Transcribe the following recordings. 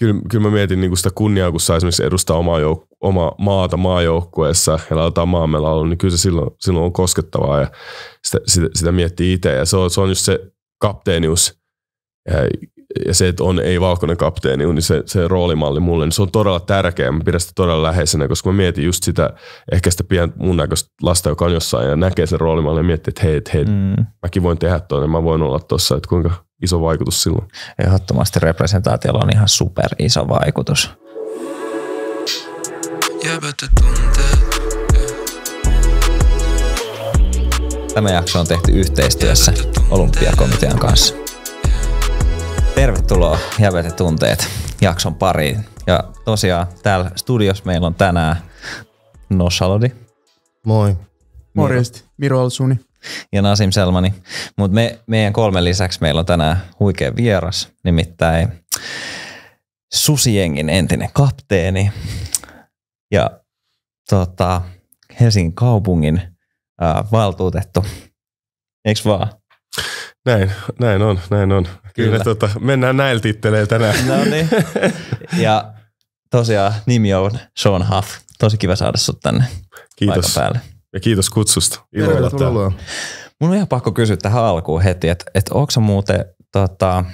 kyllä, kyllä mä mietin kuin niinku sitä kunniaa, kun saa esimerkiksi edustaa omaa, jouk- omaa maata maajoukkueessa ja laitetaan maamme laulu, niin kyllä se silloin, silloin on koskettavaa ja sitä, sitä, sitä miettii itse. Ja se on, se on just se kapteenius ja, ja se, että on ei-valkoinen kapteeni, niin se, se roolimalli mulle, niin se on todella tärkeä. Mä pidän sitä todella läheisenä, koska mä mietin just sitä, ehkä sitä pientä mun näköistä lasta, joka on jossain ja näkee sen roolimallin ja miettii, että hei, et, hei, mm. mäkin voin tehdä tuonne, mä voin olla tuossa, että kuinka, iso vaikutus silloin. Ehdottomasti representaatiolla on ihan super iso vaikutus. Tämä jakso on tehty yhteistyössä Olympiakomitean kanssa. Tervetuloa tunteet jakson pariin. Ja tosiaan täällä studios meillä on tänään Nosalodi. Moi. Morjesta. Miro Alsuni ja Nasim Selmani. Mutta me, meidän kolmen lisäksi meillä on tänään huikea vieras, nimittäin Susiengin entinen kapteeni ja tota, Helsingin kaupungin ää, valtuutettu. Eiks vaan? Näin, näin on, näin on. Kyllä, Kyllä tota, mennään näillä titteleillä tänään. No niin. Ja tosiaan nimi on Sean Huff. Tosi kiva saada sut tänne Kiitos. päälle. Ja kiitos kutsusta. Ilo olla täällä. Mun on ihan pakko kysyä tähän alkuun heti, että et onko se muuten tota,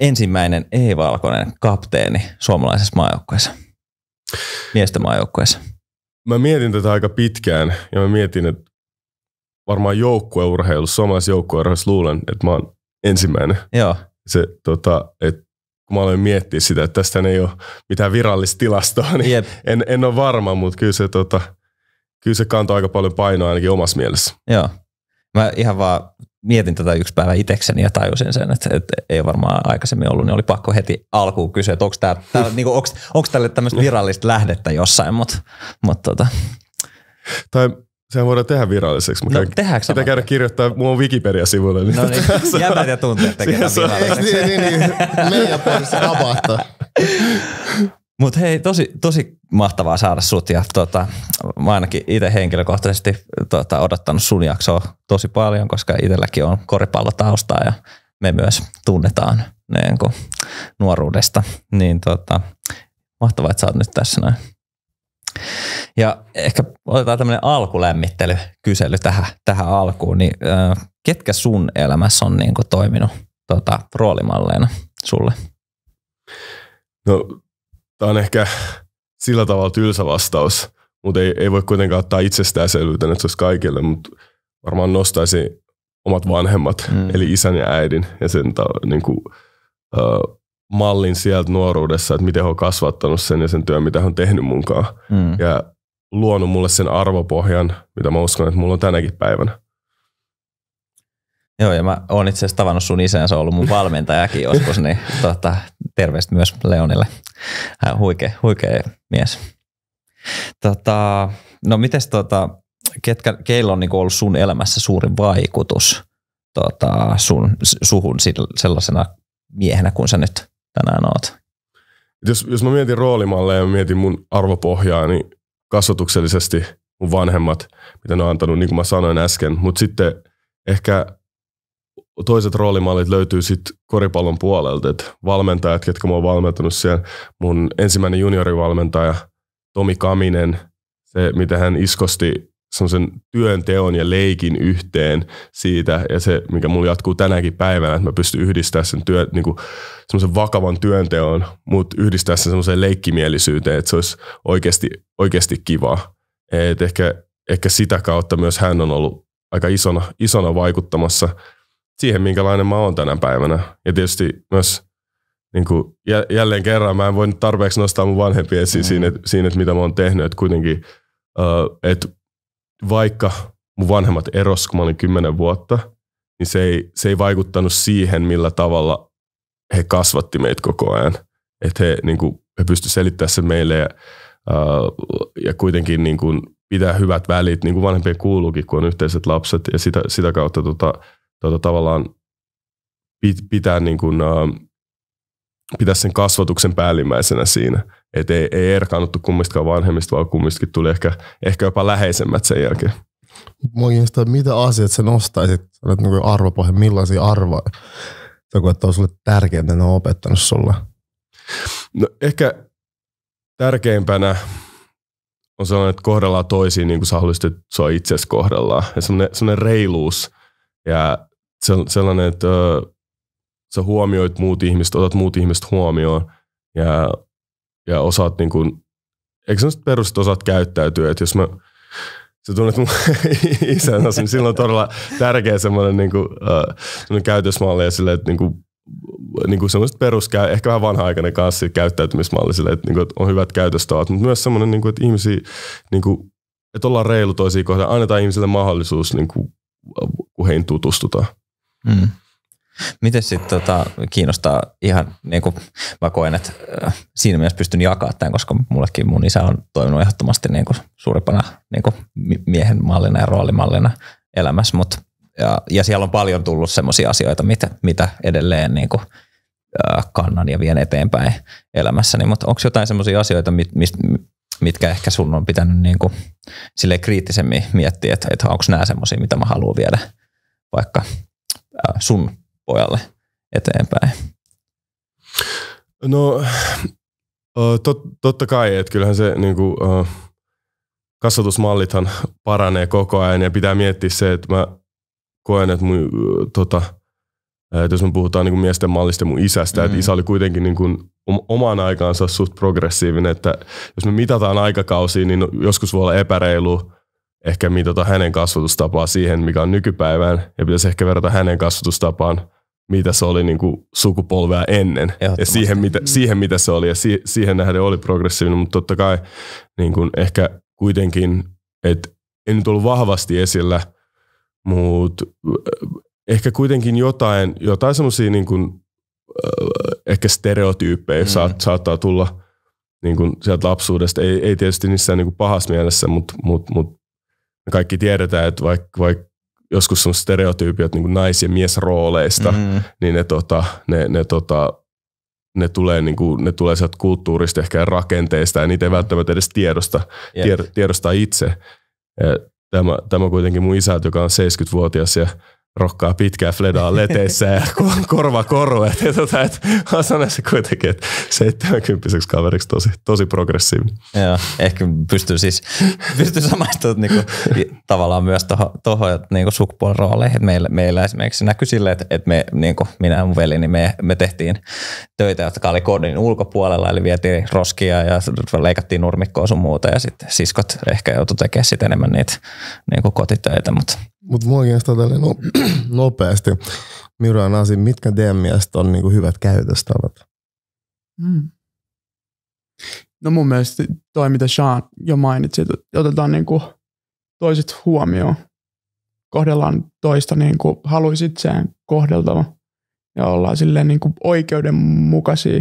ensimmäinen ei-valkoinen kapteeni suomalaisessa maajoukkueessa, miesten maajoukkueessa? Mä mietin tätä aika pitkään ja mä mietin, että varmaan joukkueurheilussa, suomalaisessa joukkueurheilussa luulen, että mä oon ensimmäinen. Joo. Se, tota, että kun mä aloin miettiä sitä, että tästä ei ole mitään virallista tilastoa, niin en, en ole varma, mutta kyllä se tota, kyllä se kantoi aika paljon painoa ainakin omassa mielessä. Joo. Mä ihan vaan mietin tätä yksi päivä itekseni ja tajusin sen, että, että ei varmaan aikaisemmin ollut, niin oli pakko heti alkuun kysyä, että onko, tää, tää, niinku, onko, onko tälle tämmöistä virallista lähdettä jossain, mutta mut, tota. Tai Sehän voidaan tehdä viralliseksi, mutta no, käyn, pitää käydä kirjoittaa, mun Wikipedia-sivuilla. Niin no niin, jäbät ja tunteet tekevät viralliseksi. niin, niin, niin. Meidän perse Mutta hei, tosi, tosi mahtavaa saada sut ja tota, mä ainakin itse henkilökohtaisesti tota, odottanut sun jaksoa tosi paljon, koska itselläkin on koripallotaustaa ja me myös tunnetaan niin kuin, nuoruudesta. Niin tota, mahtavaa, että sä oot nyt tässä näin. Ja ehkä otetaan tämmöinen alkulämmittelykysely tähän, tähän alkuun, niin äh, ketkä sun elämässä on niin kuin, toiminut tota, roolimalleina sulle? No Tämä on ehkä sillä tavalla tylsä vastaus, mutta ei, ei voi kuitenkaan ottaa itsestäänselvyytenä, että se olisi kaikille, mutta varmaan nostaisi omat vanhemmat, mm. eli isän ja äidin, ja sen ta, niin kuin, uh, mallin sieltä nuoruudessa, että miten he on kasvattanut sen ja sen työn, mitä hän on tehnyt munkaan. Mm. Ja luonut mulle sen arvopohjan, mitä mä uskon, että mulla on tänäkin päivänä. Joo, ja mä oon itse asiassa tavannut sun isänsä ollut mun valmentajakin joskus, niin tota, terveistä myös Leonille. Hän on huikea, huikea mies. Tota, no mites tota, ketkä, keillä on niinku ollut sun elämässä suurin vaikutus tota, sun, suhun sellaisena miehenä kuin sä nyt tänään oot? Jos, jos mä mietin roolimalleja ja mietin mun arvopohjaa, niin kasvatuksellisesti mun vanhemmat, mitä ne on antanut, niin kuin mä sanoin äsken, mutta sitten ehkä – toiset roolimallit löytyy sitten koripallon puolelta. Et valmentajat, ketkä mä oon valmentanut siellä, mun ensimmäinen juniorivalmentaja Tomi Kaminen, se miten hän iskosti semmoisen työnteon ja leikin yhteen siitä, ja se, mikä mulla jatkuu tänäkin päivänä, että mä pystyn yhdistämään sen työ, niin kuin, semmoisen vakavan työnteon, mutta yhdistää sen semmoiseen leikkimielisyyteen, että se olisi oikeasti, oikeasti kivaa. Et ehkä, ehkä sitä kautta myös hän on ollut aika isona, isona vaikuttamassa siihen, minkälainen mä oon tänä päivänä. Ja tietysti myös niin kuin, jälleen kerran mä en voi nyt tarpeeksi nostaa mun vanhempia esiin mm. siinä, että, siinä, että mitä mä oon tehnyt. Että kuitenkin, uh, että vaikka mun vanhemmat eros, kun mä olin kymmenen vuotta, niin se ei, se ei vaikuttanut siihen, millä tavalla he kasvatti meitä koko ajan. Että he, niin kuin, he pystyivät selittämään se meille ja, uh, ja kuitenkin niin kuin, pitää hyvät välit, niin kuin vanhempien kuuluukin, kun on yhteiset lapset. Ja sitä, sitä kautta tota, tuota, tavallaan pit, pitää niin kuin, äh, pitää sen kasvatuksen päällimmäisenä siinä. Että ei, ei erkaannuttu kummistakaan vanhemmista, vaan kummistakin tuli ehkä, ehkä jopa läheisemmät sen jälkeen. Mua kiinnostaa, mitä asiat sä nostaisit, sä olet niin arvopohja, millaisia arvoja sä koet on sulle tärkeintä, ne on opettanut sulle? No ehkä tärkeimpänä on sellainen, että kohdellaan toisiin niin kuin sä haluaisit, että sua itsesi kohdellaan. Ja sellainen, sellainen reiluus ja sellainen, että sä huomioit muut ihmiset, otat muut ihmiset huomioon ja, ja osaat niin kuin, eikö sellaiset perustat osaat käyttäytyä, että jos mä, sä tunnet mun isän, niin silloin on todella tärkeä semmoinen niin kuin, äh, käytösmalli ja silleen, että niin kuin, niin kuin semmoiset peruskä, ehkä vähän vanha-aikainen kanssa käyttäytymismalli sille, että, niin kuin, että on hyvät käytöstavat, mutta myös semmoinen, niin kuin, että ihmisiä, niin kuin, että ollaan reilu toisiin kohdalla, annetaan ihmisille mahdollisuus, niin kuin, kun heihin tutustutaan. Mm. Miten sitten tota, kiinnostaa ihan, niin kuin mä koen, että äh, siinä mielessä pystyn jakamaan tämän, koska mullekin mun isä on toiminut ehdottomasti niin kuin suurimpana niin kuin miehen mallina ja roolimallina elämässä, mutta ja, ja siellä on paljon tullut sellaisia asioita, mitä, mitä edelleen niin kuin, äh, kannan ja vien eteenpäin elämässäni, niin mutta onko jotain sellaisia asioita, mit, mit, mitkä ehkä sun on pitänyt niin kuin, kriittisemmin miettiä, että, että onko nämä sellaisia, mitä mä haluan viedä vaikka sun pojalle eteenpäin? No tot, totta kai, että kyllähän se niin kuin, kasvatusmallithan paranee koko ajan ja pitää miettiä se, että mä koen, että mun, tota, että jos me puhutaan niin kuin miesten mallista mun isästä, mm. että isä oli kuitenkin niin kuin omaan aikaansa suht progressiivinen, että jos me mitataan aikakausia, niin no, joskus voi olla epäreilu ehkä mitata hänen kasvatustapaa siihen, mikä on nykypäivään, ja pitäisi ehkä verrata hänen kasvatustapaan, mitä se oli niin kuin sukupolvea ennen, ja siihen mitä, mm. siihen mitä se oli, ja si, siihen nähden oli progressiivinen, mutta totta kai niin kuin ehkä kuitenkin, että en nyt ollut vahvasti esillä, mutta äh, ehkä kuitenkin jotain, jotain semmoisia niin kuin, äh, ehkä stereotyyppejä mm. saat, saattaa tulla niin kuin sieltä lapsuudesta. Ei, ei tietysti niissä niin kuin pahassa mielessä, mutta mut, mut me kaikki tiedetään, että vaikka vaik joskus on stereotyypiot niin nais- ja miesrooleista, mm. niin ne, tota, ne, ne, tota, ne tulee, niin kuin, ne tulee sieltä kulttuurista ehkä rakenteista ja niitä ei mm. välttämättä edes tiedosta, yep. tied, tiedostaa itse. Ja tämä, tämä kuitenkin mun isä, joka on 70-vuotias ja rokkaa pitkää fledaa leteissä ja korva koru. Että et, et, on tota, sanonut kuitenkin, että 70 kaveriksi tosi, tosi progressiivinen. Joo, ehkä pystyy siis pystyy samaistumaan niinku, tavallaan myös tuohon niinku sukupuolen rooleihin. Meillä, meillä esimerkiksi näkyy silleen, että, et me, niinku, minä ja mun veli, niin me, me tehtiin töitä, jotka oli kodin ulkopuolella, eli vietiin roskia ja leikattiin nurmikkoa sun muuta ja sitten siskot ehkä joutui tekemään sitten enemmän niitä niinku kotitöitä, mutta mutta mua kiinnostaa tälleen no, nopeasti. Miran Nasi, mitkä teidän mielestä on niinku hyvät käytöstavat? Mm. No mun mielestä toi, mitä Sean jo mainitsi, että otetaan niinku toiset huomioon. Kohdellaan toista niin kuin haluaisi itseään kohdeltava. Ja ollaan silleen niin kuin oikeudenmukaisia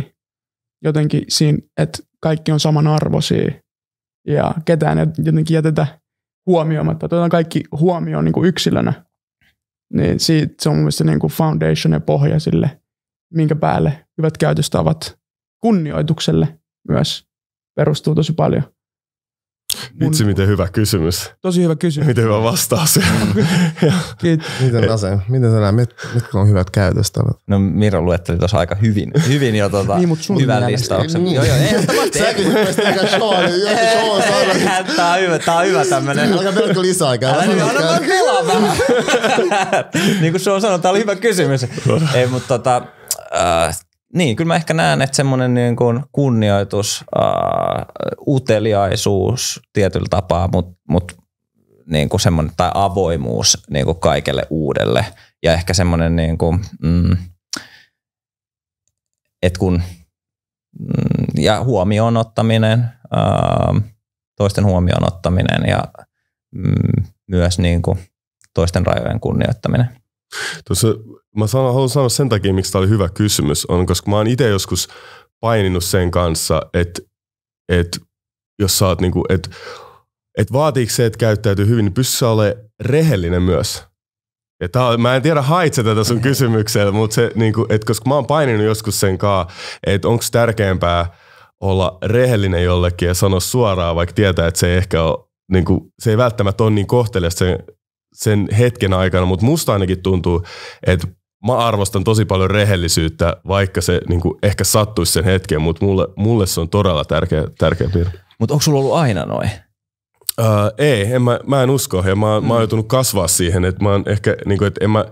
jotenkin siinä, että kaikki on samanarvoisia ja ketään ei jotenkin jätetä huomioimatta. Otetaan kaikki huomioon niin kuin yksilönä. Niin siitä se on mielestäni niin kuin foundation ja pohja sille, minkä päälle hyvät käytöstavat kunnioitukselle myös perustuu tosi paljon. Mun... miten hyvä kysymys. Tosi hyvä kysymys. Miten hyvä vastaus. Miten ase? Miten sä mit, mitkä on hyvät käytöstavat? No Miro luetteli tuossa aika hyvin, hyvin jo tota, niin, sun hyvän listauksen. Niin. Joo, joo, ei, Sä kysyt aika Sean, Sean sanoi. Tää on hyvä, tää on hyvä tämmönen. Alkaa pelkkä lisäaikaa. Älä nyt, anna vaan pelaa vähän. niin kuin Sean sanoi, tää oli hyvä kysymys. ei, mutta tota, äh, niin, kyllä mä ehkä näen, että semmoinen niin kuin kunnioitus, uh, uteliaisuus tietyllä tapaa, mutta mut, niin kuin semmoinen, tai avoimuus niin kuin kaikelle uudelle. Ja ehkä semmoinen, niin kuin, mm, että kun, mm, ja huomioon ottaminen, uh, toisten huomioon ottaminen ja mm, myös niin kuin toisten rajojen kunnioittaminen. Tuossa, mä sanon, haluan sanoa sen takia, miksi tämä oli hyvä kysymys, on koska mä oon itse joskus paininut sen kanssa, että et, jos sä oot niinku, että et vaatiiko se, että käyttäytyy hyvin, niin pystyy ole rehellinen myös. Ja tää, mä en tiedä haitse tätä sun kysymyksellä, mutta se, niinku, et koska mä oon paininut joskus sen kanssa, että onko tärkeämpää olla rehellinen jollekin ja sanoa suoraan, vaikka tietää, että se ei ehkä ole, niinku, se ei välttämättä ole niin kohteliasta sen sen hetken aikana, mutta musta ainakin tuntuu, että mä arvostan tosi paljon rehellisyyttä, vaikka se niin kuin, ehkä sattuisi sen hetken, mutta mulle, mulle se on todella tärkeä, tärkeä piirre. Mutta onko sulla ollut aina noin? Uh, ei, en mä, mä en usko ja mä, mm. mä oon mm. joutunut kasvaa siihen, että mä, ehkä, niin kuin, että en mä,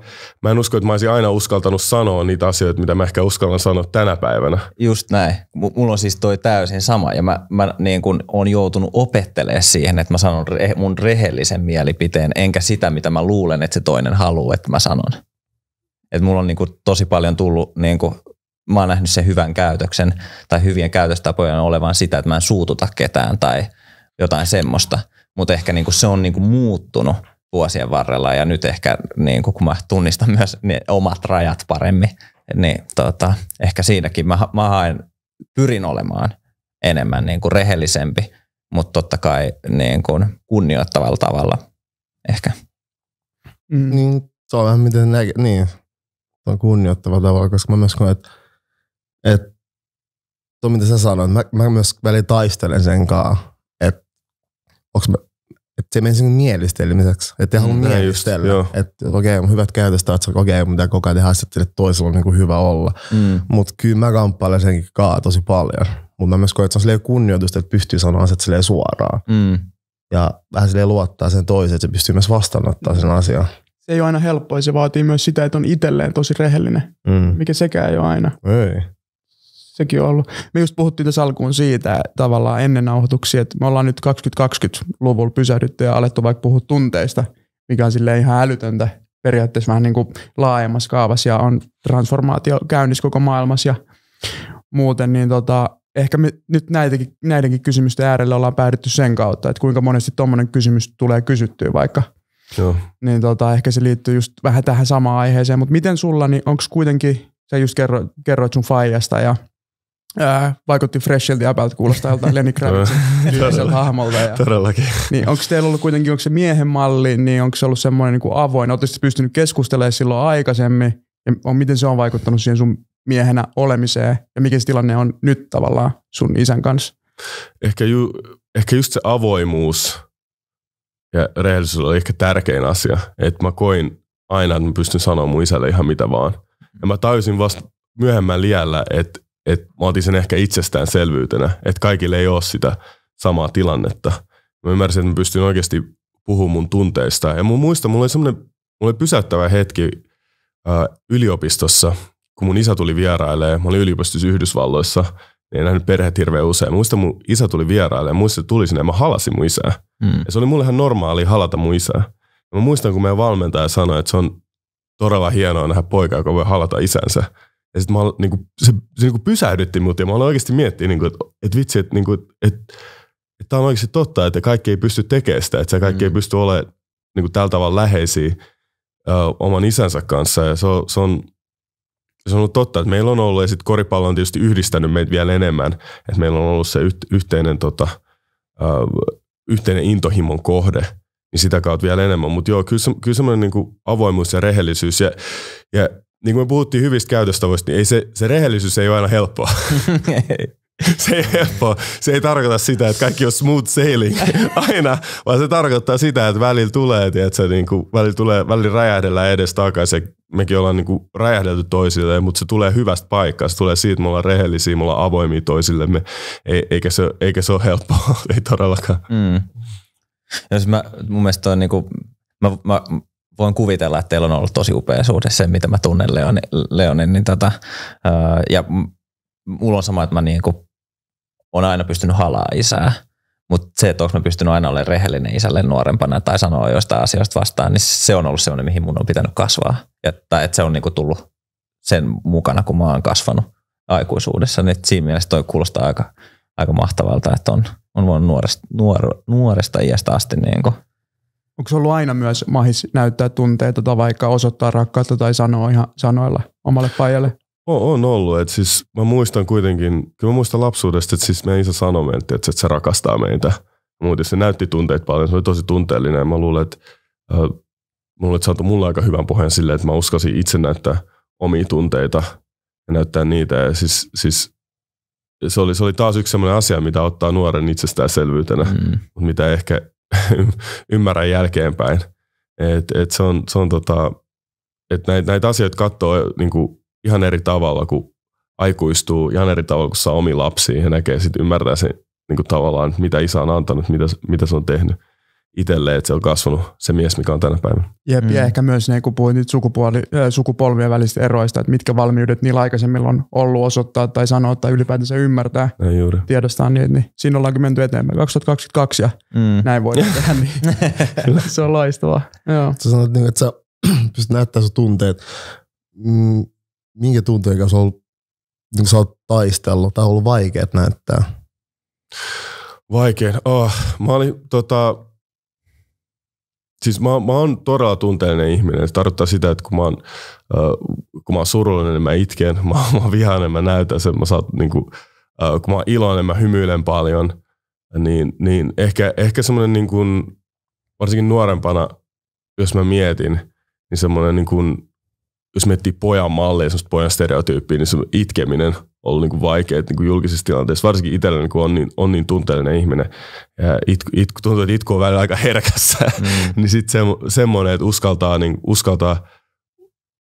mä en usko, että mä olisin aina uskaltanut sanoa niitä asioita, mitä mä ehkä uskallan sanoa tänä päivänä. Just näin. M- mulla on siis toi täysin sama ja mä, mä niin kun on joutunut opettelemaan siihen, että mä sanon re- mun rehellisen mielipiteen, enkä sitä, mitä mä luulen, että se toinen haluaa, että mä sanon. Et mulla on niin kuin tosi paljon tullut niin kuin mä oon nähnyt sen hyvän käytöksen tai hyvien käytöstapojen olevan sitä, että mä en suututa ketään tai jotain semmoista – mutta ehkä niin kuin se on niin kuin muuttunut vuosien varrella ja nyt ehkä niin kuin, kun mä tunnistan myös ne omat rajat paremmin, niin tota, ehkä siinäkin mä, mä haen, pyrin olemaan enemmän niin kuin rehellisempi, mutta totta kai niin kuin kunnioittavalla tavalla ehkä. Mm. Niin, se on vähän miten näke, niin, se on kunnioittava tavalla, koska mä myös koen, että, että tuo mitä sä sanoit, mä, mä myös väli taistelen sen kanssa onko mä, että se menee sinne mielistelemiseksi. Että ei halua mm, mielistellä. että okei, okay, hyvät käytöstä, että okei, okay, mitä koko ajan tehdään, että toisella on niin kuin hyvä olla. Mm. Mutta kyllä mä kamppailen senkin kaa tosi paljon. Mutta mä myös koen, että se on kunnioitusta, että pystyy sanoa asiat suoraan. Mm. Ja vähän silleen luottaa sen toiseen, että se pystyy myös vastaanottamaan sen asian. Se ei ole aina helppoa, se vaatii myös sitä, että on itselleen tosi rehellinen, mm. mikä sekään ei ole aina. Ei sekin on ollut. Me just puhuttiin tässä alkuun siitä tavallaan ennen nauhoituksia, että me ollaan nyt 2020-luvulla pysähdytty ja alettu vaikka puhua tunteista, mikä on sille ihan älytöntä periaatteessa vähän niin kuin laajemmassa kaavassa ja on transformaatio käynnissä koko maailmassa ja muuten, niin tota, ehkä me nyt näitäkin, näidenkin kysymysten äärelle ollaan päädytty sen kautta, että kuinka monesti tuommoinen kysymys tulee kysyttyä vaikka. Joo. Niin tota, ehkä se liittyy just vähän tähän samaan aiheeseen, mutta miten sulla, niin onko kuitenkin, sä just kerro, kerroit sun faijasta ja Ää, vaikutti Freshilta ja Abelta kuulostaa joltain Lenny Kravitzin hahmolta. Ja, Todellakin. Niin, onko teillä ollut kuitenkin, onko se miehen malli, niin onko se ollut semmoinen niin kuin avoin? Oletteko pystynyt keskustelemaan silloin aikaisemmin? Ja on, miten se on vaikuttanut siihen sun miehenä olemiseen? Ja mikä se tilanne on nyt tavallaan sun isän kanssa? Ehkä, ju, ehkä just se avoimuus ja rehellisyys oli ehkä tärkein asia. Että mä koin aina, että mä pystyn sanomaan mun isälle ihan mitä vaan. Ja mä tajusin vasta myöhemmän liällä, että et mä otin sen ehkä itsestäänselvyytenä, että kaikille ei ole sitä samaa tilannetta. Mä ymmärsin, että mä pystyn oikeasti puhumaan mun tunteista. Ja mun muista, mulla oli semmoinen mulla oli pysäyttävä hetki ää, yliopistossa, kun mun isä tuli vierailemaan. Mä olin yliopistossa Yhdysvalloissa, niin en nähnyt perheet hirveän usein. Mä muistan, mun isä tuli vierailemaan, ja muistan, että tuli sinne ja mä halasin mun isää. Mm. Ja se oli mulle ihan normaali halata mun isää. Ja mä muistan, kun meidän valmentaja sanoi, että se on todella hienoa nähdä poikaa, joka voi halata isänsä. Ja sit mä olin, kuin, se, se kuin niinku pysähdytti mut ja mä olin oikeasti miettiä, niinku, että et vitsi, että niinku, et, et niinku, tämä on oikeasti totta, että kaikki ei pysty tekemään sitä, että kaikki mm. ei pysty olemaan kuin niinku, tällä tavalla läheisiä ö, oman isänsä kanssa. Ja se on, se on se on ollut totta, että meillä on ollut, ja sitten koripallo on tietysti yhdistänyt meitä vielä enemmän, että meillä on ollut se yht, yhteinen, tota, ö, yhteinen intohimon kohde, niin sitä kautta vielä enemmän. Mutta joo, kyllä, se, kyllä semmoinen niin avoimuus ja rehellisyys. Ja, ja niin kuin me puhuttiin hyvistä käytöstavoista, niin ei se, se rehellisyys ei ole aina helppoa. se ei helppoa. Se ei tarkoita sitä, että kaikki on smooth sailing aina, vaan se tarkoittaa sitä, että välillä tulee, tiedätkö, niin kuin, välillä, tulee, välillä räjähdellään edes takaisin. Mekin ollaan niin kuin räjähdelty toisille, mutta se tulee hyvästä paikkaa. Se tulee siitä, että me ollaan rehellisiä, me ollaan avoimia toisillemme. Ei, eikä, se, eikä se ole helppoa, ei todellakaan. Mm. Jos siis mä, mun mielestä on niin kuin, mä, mä, voin kuvitella, että teillä on ollut tosi upea suhde se, mitä mä tunnen Leonin. Leonin niin tota, ja mulla on sama, että mä niinku, on aina pystynyt halaa isää. Mutta se, että onko mä pystynyt aina olemaan rehellinen isälle nuorempana tai sanoa joistain asioista vastaan, niin se on ollut sellainen, mihin mun on pitänyt kasvaa. Ja, tai että se on niinku tullut sen mukana, kun mä oon kasvanut aikuisuudessa. Niin siinä mielessä toi kuulostaa aika, aika mahtavalta, että on, on voinut nuoresta, nuor, nuoresta iästä asti niinku Onko se ollut aina myös mahis näyttää tunteita tai tota vaikka osoittaa rakkautta tai sanoa ihan sanoilla omalle pajalle? On, on ollut. Et siis mä muistan kuitenkin, kyllä mä muistan lapsuudesta, että siis meidän isä sanoi meiltä, että, se rakastaa meitä. Muuten se näytti tunteet paljon, se oli tosi tunteellinen. Mä luulen, että äh, mulle saatu mulle aika hyvän pohjan silleen, että mä uskasin itse näyttää omia tunteita ja näyttää niitä. Ja siis, siis se, oli, se oli taas yksi sellainen asia, mitä ottaa nuoren itsestäänselvyytenä, mm. mutta mitä ehkä ymmärrän jälkeenpäin. Et, et se on, se on tota, et näitä, näitä asioita katsoo eh, niin kuin ihan eri tavalla, kun aikuistuu, ihan eri tavalla, kun saa omi lapsi ja näkee sitten ymmärtää sen niin kuin tavallaan, mitä isä on antanut, mitä, mitä se on tehnyt itselleen, että se on kasvanut se mies, mikä on tänä päivänä. Jep, mm. ja ehkä myös ne, kun puhuit nyt sukupuoli, sukupolvien välistä eroista, että mitkä valmiudet niillä aikaisemmilla on ollut osoittaa tai sanoa tai ylipäätänsä ymmärtää, näin juuri. tiedostaa niin, niin siinä ollaankin menty eteenpäin 2022 ja mm. näin voidaan tehdä, niin se on loistavaa. Joo. Sä sanoit, niin, että sä pystyt näyttämään sun tunteet. Mm, minkä tunteen kanssa on niin sä oot taistellut tai on ollut vaikeat näyttää? Vaikein. Oh, mä olin tota, Siis mä, mä oon todella tunteellinen ihminen. Se tarkoittaa sitä, että kun mä oon, äh, kun mä oon surullinen, niin mä itken. Mä, mä oon vihainen, mä näytän sen. Mä saat, niin kuin, äh, kun mä oon iloinen, mä hymyilen paljon. Niin, niin ehkä, ehkä semmoinen, niin varsinkin nuorempana, jos mä mietin, niin semmoinen niin jos miettii pojan mallia, semmoista pojan stereotyyppiä, niin se itkeminen on ollut niinku niinku niin kuin vaikea niinku niin kuin julkisessa tilanteessa, varsinkin itselleni, niin on, niin, on niin tunteellinen ihminen. Ja itku, itku, tuntuu, että itku on välillä aika herkässä. Mm. niin sitten se, semmoinen, että uskaltaa, niin, uskaltaa,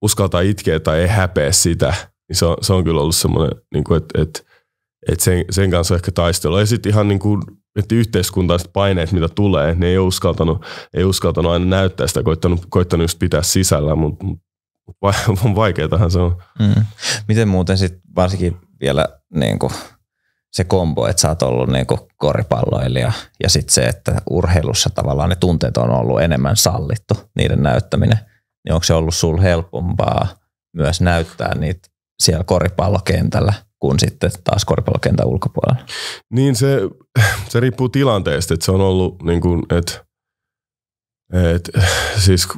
uskaltaa itkeä tai ei häpeä sitä, niin se on, se on kyllä ollut semmoinen, niin kuin, että, et, et sen, sen kanssa on ehkä taistelu. Ja sitten ihan niin kuin, että yhteiskuntaiset paineet, mitä tulee, ne ei uskaltanut, ei uskaltanut aina näyttää sitä, koittanut, koittanut just pitää sisällä, mutta mut vaikeatahan se on. Mm. Miten muuten sitten varsinkin vielä niinku se kombo, että sä oot ollut niinku koripalloilija ja sitten se, että urheilussa tavallaan ne tunteet on ollut enemmän sallittu, niiden näyttäminen, niin onko se ollut sul helpompaa myös näyttää niitä siellä koripallokentällä kuin sitten taas koripallokentän ulkopuolella? Niin se, se riippuu tilanteesta, että se on ollut niin kuin, että että siis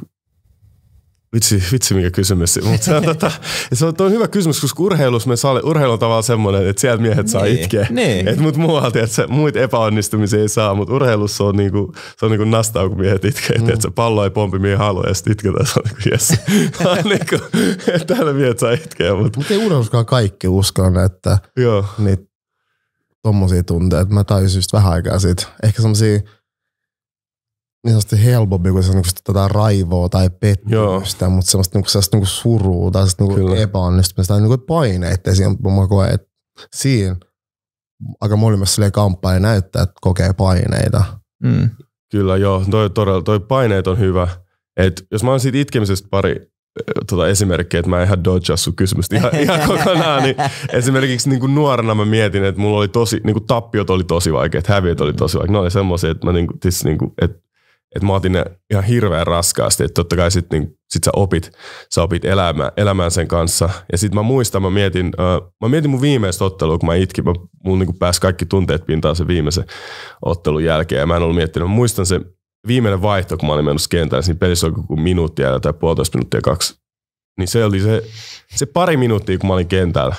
Vitsi, vitsi mikä kysymys. Mutta se, on, tota, se on, on, hyvä kysymys, koska urheilussa me saa, urheilu on tavallaan semmoinen, että sieltä miehet saa niin, itkeä. Niin. Et mut muualta, että se, muit epäonnistumisia ei saa, mutta urheilussa on niinku, se on niinku nastaa, kun miehet itkee. Mm. Että se pallo ei pompi mihin haluaa ja sitten itketään. Se on niinku jes. niinku, täällä miehet saa itkeä. Mutta mut ei urheiluskaan kaikki uskon, että Joo. niitä tommosia tunteita. Mä taisin just vähän aikaa sitten. Ehkä semmosia niin sanotusti helpompi kuin se niinku tätä raivoa tai pettymystä, mutta niinku, sellaista, niin sellaista niin surua tai sellaista niin epäonnistumista tai niin paineita. paineet siinä Mä koen, että siinä aika moni myös kamppaili näyttää, että kokee paineita. Mm. Kyllä joo, toi, todella, toi paineet on hyvä. Et jos mä oon siitä itkemisestä pari tuota, esimerkkiä, että mä en ihan dodgea sun kysymystä ihan, ihan kokonaan, niin esimerkiksi niin kuin nuorena mä mietin, että mulla oli tosi, niin kuin tappiot oli tosi vaikeat, häviöt oli tosi vaikeat. Ne oli semmoisia, että mä niin kuin, tis niin kuin, että et mä otin ne ihan hirveän raskaasti, että totta kai sit, niin, sit sä opit, sä opit elämään, elämään sen kanssa. Ja sit mä muistan, mä mietin, uh, mä mietin mun viimeistä ottelua, kun mä itkin, mä, mun niin pääsi kaikki tunteet pintaan sen viimeisen ottelun jälkeen, ja mä en ollut miettinyt, mä muistan se viimeinen vaihto, kun mä olin mennyt kentälle, siinä pelissä oli kuin minuuttia tai puolitoista minuuttia kaksi. Niin se oli se, se pari minuuttia, kun mä olin kentällä,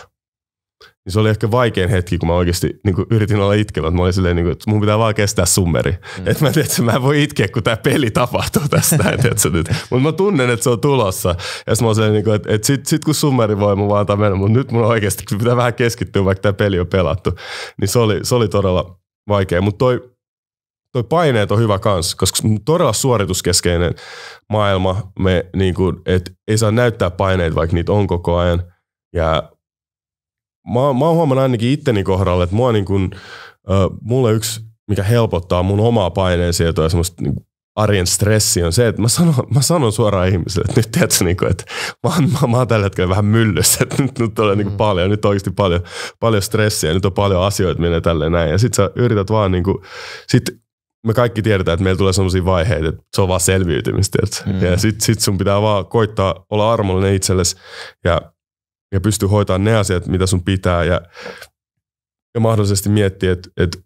niin se oli ehkä vaikein hetki, kun mä oikeasti niin kuin yritin olla itkevä. Mä olin silleen, niin kuin, että mun pitää vaan kestää summeri. Mm. Että mä tiedän, että mä en voi itkeä, kun tämä peli tapahtuu tästä. Mutta mä tunnen, että se on tulossa. Ja mä olin niin kuin, että, että sit, sit, kun summeri voi, mun vaan mennä. Mutta nyt mun oikeasti pitää vähän keskittyä, vaikka tämä peli on pelattu. Niin se oli, se oli todella vaikea. Mutta toi, toi paineet on hyvä kans, koska todella suorituskeskeinen maailma. Me, niin kuin, että ei saa näyttää paineet vaikka niitä on koko ajan. Ja mä, mä oon huomannut ainakin itteni kohdalla, että mua niin kun, äh, mulle yksi, mikä helpottaa mun omaa paineensietoa ja semmoista niin arjen stressi on se, että mä sanon, mä sanon suoraan ihmiselle, että nyt tiedätkö, niin kuin, että mä, mä, mä oon tällä hetkellä vähän myllyssä, että nyt, nyt tulee niin kuin mm. paljon, nyt oikeasti paljon, paljon stressiä, nyt on paljon asioita, menee tälleen näin. Ja sit sä yrität vaan, niin kuin, sit me kaikki tiedetään, että meillä tulee sellaisia vaiheita, että se on vaan selviytymistä. Mm. Ja sit, sit sun pitää vaan koittaa olla armollinen itsellesi ja ja pystyy hoitamaan ne asiat, mitä sun pitää ja, ja mahdollisesti miettiä, että, että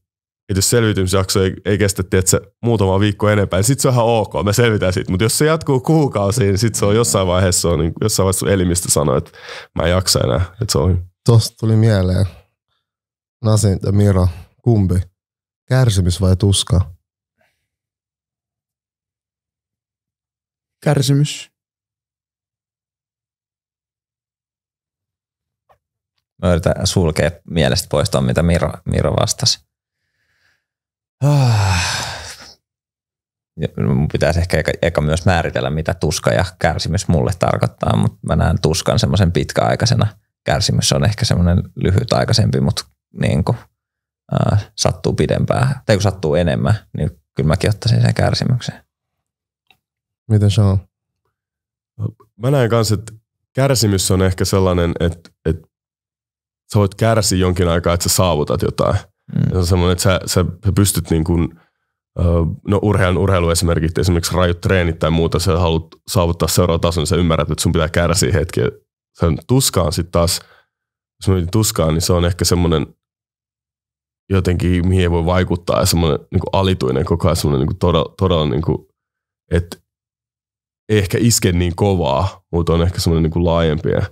että jos selviytymisjakso ei, ei kestä tietysti, muutama viikko enempää, niin sitten se on ihan ok, me selvitään siitä. Mutta jos se jatkuu kuukausiin, niin sitten se on jossain vaiheessa, on, niin jossain vaiheessa sun elimistö sanoo, että mä en jaksa enää, että se on. Tuosta tuli mieleen, Nasin ja Mira, kumpi? Kärsimys vai tuska? Kärsimys. Mä yritän sulkea mielestä pois tuon, mitä Miro, Miro vastasi. Ah. Mun pitäisi ehkä eka, eka myös määritellä, mitä tuska ja kärsimys mulle tarkoittaa, mutta mä näen tuskan semmoisen pitkäaikaisena. Kärsimys on ehkä semmoinen lyhytaikaisempi, mutta niin kuin, äh, sattuu pidempään. Tai kun sattuu enemmän, niin kyllä mäkin ottaisin sen kärsimyksen. Miten se on? Mä näen kanssa, että kärsimys on ehkä sellainen, että, että sä voit kärsiä jonkin aikaa, että sä saavutat jotain. Mm. Ja se on semmoinen, että sä, sä, pystyt niin kuin, no urheilun urheilu esimerkiksi rajut treenit tai muuta, sä haluat saavuttaa seuraavan tason, niin sä ymmärrät, että sun pitää kärsiä hetki. Sen tuskaan sitten taas, jos mä tuskaan, niin se on ehkä semmoinen jotenkin, mihin ei voi vaikuttaa, ja semmoinen niin kuin alituinen koko ajan, semmoinen niin todella, todella niin kuin, että ei ehkä iske niin kovaa, mutta on ehkä semmoinen niin kuin laajempi ja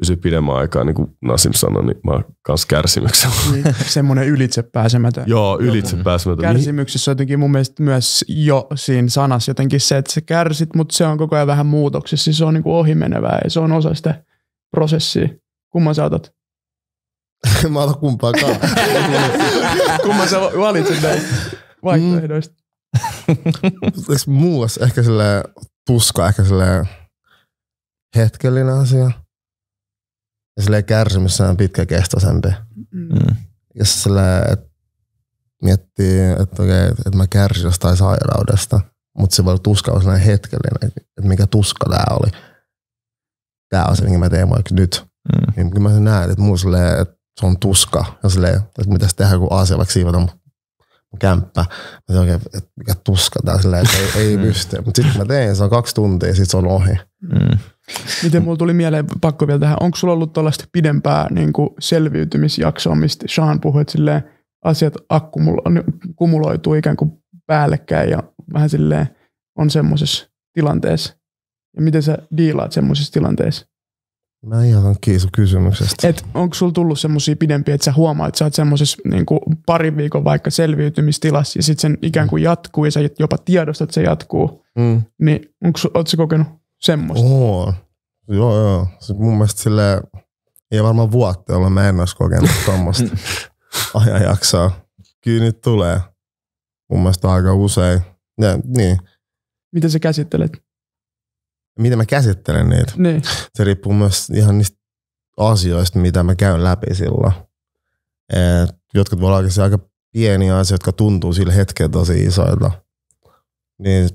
pysyy pidemmän aikaa, niin kuin Nasim sanoi, niin mä kans kanssa kärsimyksellä. Niin, semmoinen ylitse pääsemätön. Joo, ylitse pääsemätön. Kärsimyksessä on jotenkin mun mielestä myös jo siinä sanassa jotenkin se, että sä kärsit, mutta se on koko ajan vähän muutoksessa. Siis se on niin kuin ohimenevää ja se on osa sitä prosessia. Kumman sä otat? mä otan kumpaakaan. Kumman sä valitset näin vaihtoehdoista? Mm. Muus ehkä silleen, tuska ehkä silleen hetkellinen asia ja silleen kärsimys on pitkäkestoisempi. Mm. Ja silleen, et miettii, että okei, että mä kärsin jostain sairaudesta, mutta se voi olla tuska on sellainen hetkellinen, että mikä tuska tää oli. Tää on se, minkä mä teen vaikka nyt. Mm. Niin kyllä mä sen näen, että mulla silleen, että se on tuska. Ja silleen, että mitäs tehdä, kun asia vaikka siivota mun kämppä. Mä oikein että mikä tuska tää silleen, että ei, ei mm. pysty. Mutta sitten mä tein, se on kaksi tuntia, sitten se on ohi. Mm. Miten mulla tuli mieleen, pakko vielä tähän, onko sulla ollut tällaista pidempää niin kuin selviytymisjaksoa, mistä Sean puhui, että silleen, asiat akkumul kumuloituu ikään kuin päällekkäin ja vähän silleen on semmoisessa tilanteessa. Ja miten sä diilaat semmoisessa tilanteessa? Mä ihan kiisu kysymyksestä. Et onko sulla tullut semmoisia pidempiä, että sä huomaat, että sä oot semmoisessa niin parin viikon vaikka selviytymistilassa ja sitten sen ikään kuin jatkuu ja sä jopa tiedostat, että se jatkuu. Mm. Niin onko, oot sä kokenut semmoista? Oo. Joo, joo. Se mun mielestä sille ei varmaan vuotta, jolloin mä en olisi kokenut tuommoista ajanjaksoa. Kyllä nyt tulee. Mun mielestä aika usein. Ja, niin. Miten sä käsittelet? miten mä käsittelen niitä. Niin. Se riippuu myös ihan niistä asioista, mitä mä käyn läpi silloin. Et eh, jotkut voi olla aika pieniä asioita, jotka tuntuu sillä hetkellä tosi isoilta. Niin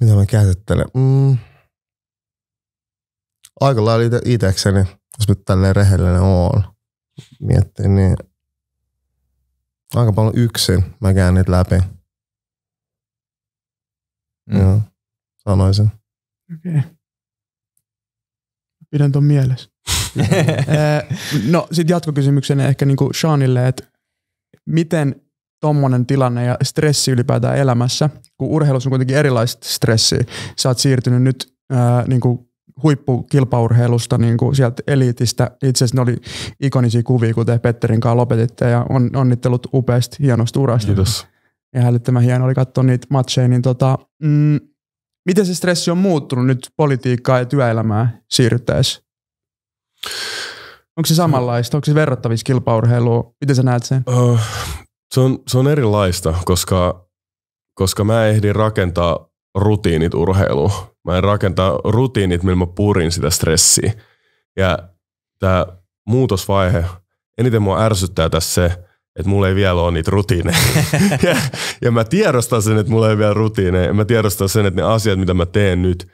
mitä mä käsittelen? Mm. Aika lailla itsekseni, jos nyt tälleen rehellinen oon, miettii, niin aika paljon yksin mä käyn niitä läpi. Mm. Joo sanoisin. Okei. Okay. Pidän ton mielessä. no sit jatkokysymyksenä ehkä niinku Seanille, että miten tommonen tilanne ja stressi ylipäätään elämässä, kun urheilussa on kuitenkin erilaista stressiä. Sä oot siirtynyt nyt ää, niinku huippukilpaurheilusta niin kuin sieltä eliitistä. Itse asiassa ne oli ikonisia kuvia, kuten Petterin kanssa lopetitte ja on, onnittelut upeasti hienosta urasta. Kiitos. Ja hälyttömän hieno oli katsoa niitä matcheja. Niin tota, mm, Miten se stressi on muuttunut nyt politiikkaa ja työelämää siirryttäessä? Onko se samanlaista? Onko se verrattavissa kilpaurheiluun? Miten sä näet sen? Uh, se, on, se on erilaista, koska, koska mä ehdin rakentaa rutiinit urheiluun. Mä en rakentaa rutiinit, millä mä purin sitä stressiä. Ja tämä muutosvaihe, eniten mua ärsyttää tässä se, että mulla ei vielä ole niitä rutiineja. ja, ja mä tiedostan sen, että mulla ei vielä rutiineja. mä tiedostan sen, että ne asiat, mitä mä teen nyt,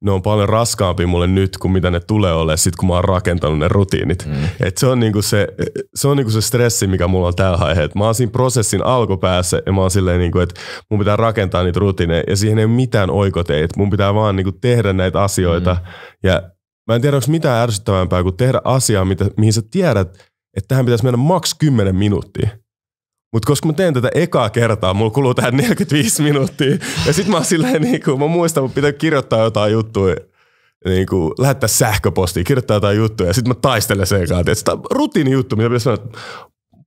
ne on paljon raskaampi mulle nyt kuin mitä ne tulee olemaan sit, kun mä oon rakentanut ne rutiinit. Mm. Et se on, niinku se, se on niinku se stressi, mikä mulla on tällä aiheella. Mä oon siinä prosessin alkupäässä ja mä oon silleen, niinku, että mun pitää rakentaa niitä rutiineja ja siihen ei ole mitään oikoteita. Mun pitää vaan niinku tehdä näitä asioita mm. ja Mä en tiedä, onko mitään ärsyttävämpää kuin tehdä asiaa, mitä, mihin sä tiedät, että tähän pitäisi mennä maks 10 minuuttia. Mutta koska mä teen tätä ekaa kertaa, mulla kuluu tähän 45 minuuttia. Ja sit mä oon silleen, niin kuin, mä muistan, mun pitää kirjoittaa jotain juttuja niin kuin, lähettää sähköpostia, kirjoittaa jotain juttuja ja sitten mä taistelen sen kanssa. Tämä on rutiini juttu, mitä pitäisi sanoa,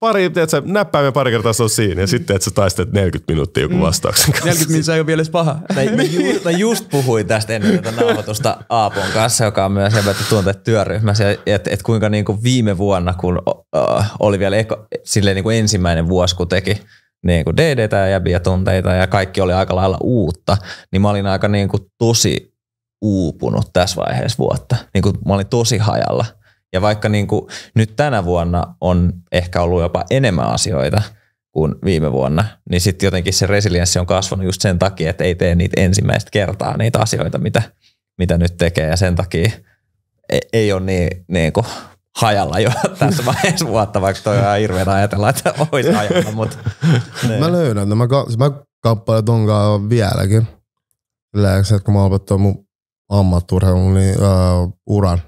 pari, tiedätkö, näppäimme pari kertaa se on siinä ja sitten, että sä taistelet 40 minuuttia joku mm. vastauksen kanssa. 40 minuuttia ei ole vielä edes paha. mä, ju, tai just puhuin tästä ennen tätä nauhoitusta Aapon kanssa, joka on myös hevätty tunteet työryhmässä, että et kuinka niinku viime vuonna, kun uh, oli vielä eko, silleen niinku ensimmäinen vuosi, kun teki niin kuin DDtä ja jäbiä tunteita ja kaikki oli aika lailla uutta, niin mä olin aika niin kuin tosi uupunut tässä vaiheessa vuotta. Niin kuin mä olin tosi hajalla. Ja vaikka niin kuin nyt tänä vuonna on ehkä ollut jopa enemmän asioita kuin viime vuonna, niin sitten jotenkin se resilienssi on kasvanut just sen takia, että ei tee niitä ensimmäistä kertaa niitä asioita, mitä, mitä nyt tekee. Ja sen takia e, ei, ole niin, niin kuin hajalla jo tässä vaiheessa vuotta, vaikka toi on ihan ajatella, että olisi hajalla. Mutta, niin. mä löydän, siis mä, mä kamppailen tonkaan vieläkin. lääkset, kun mä opetan mun ammattiurheilun, niin uh, uran,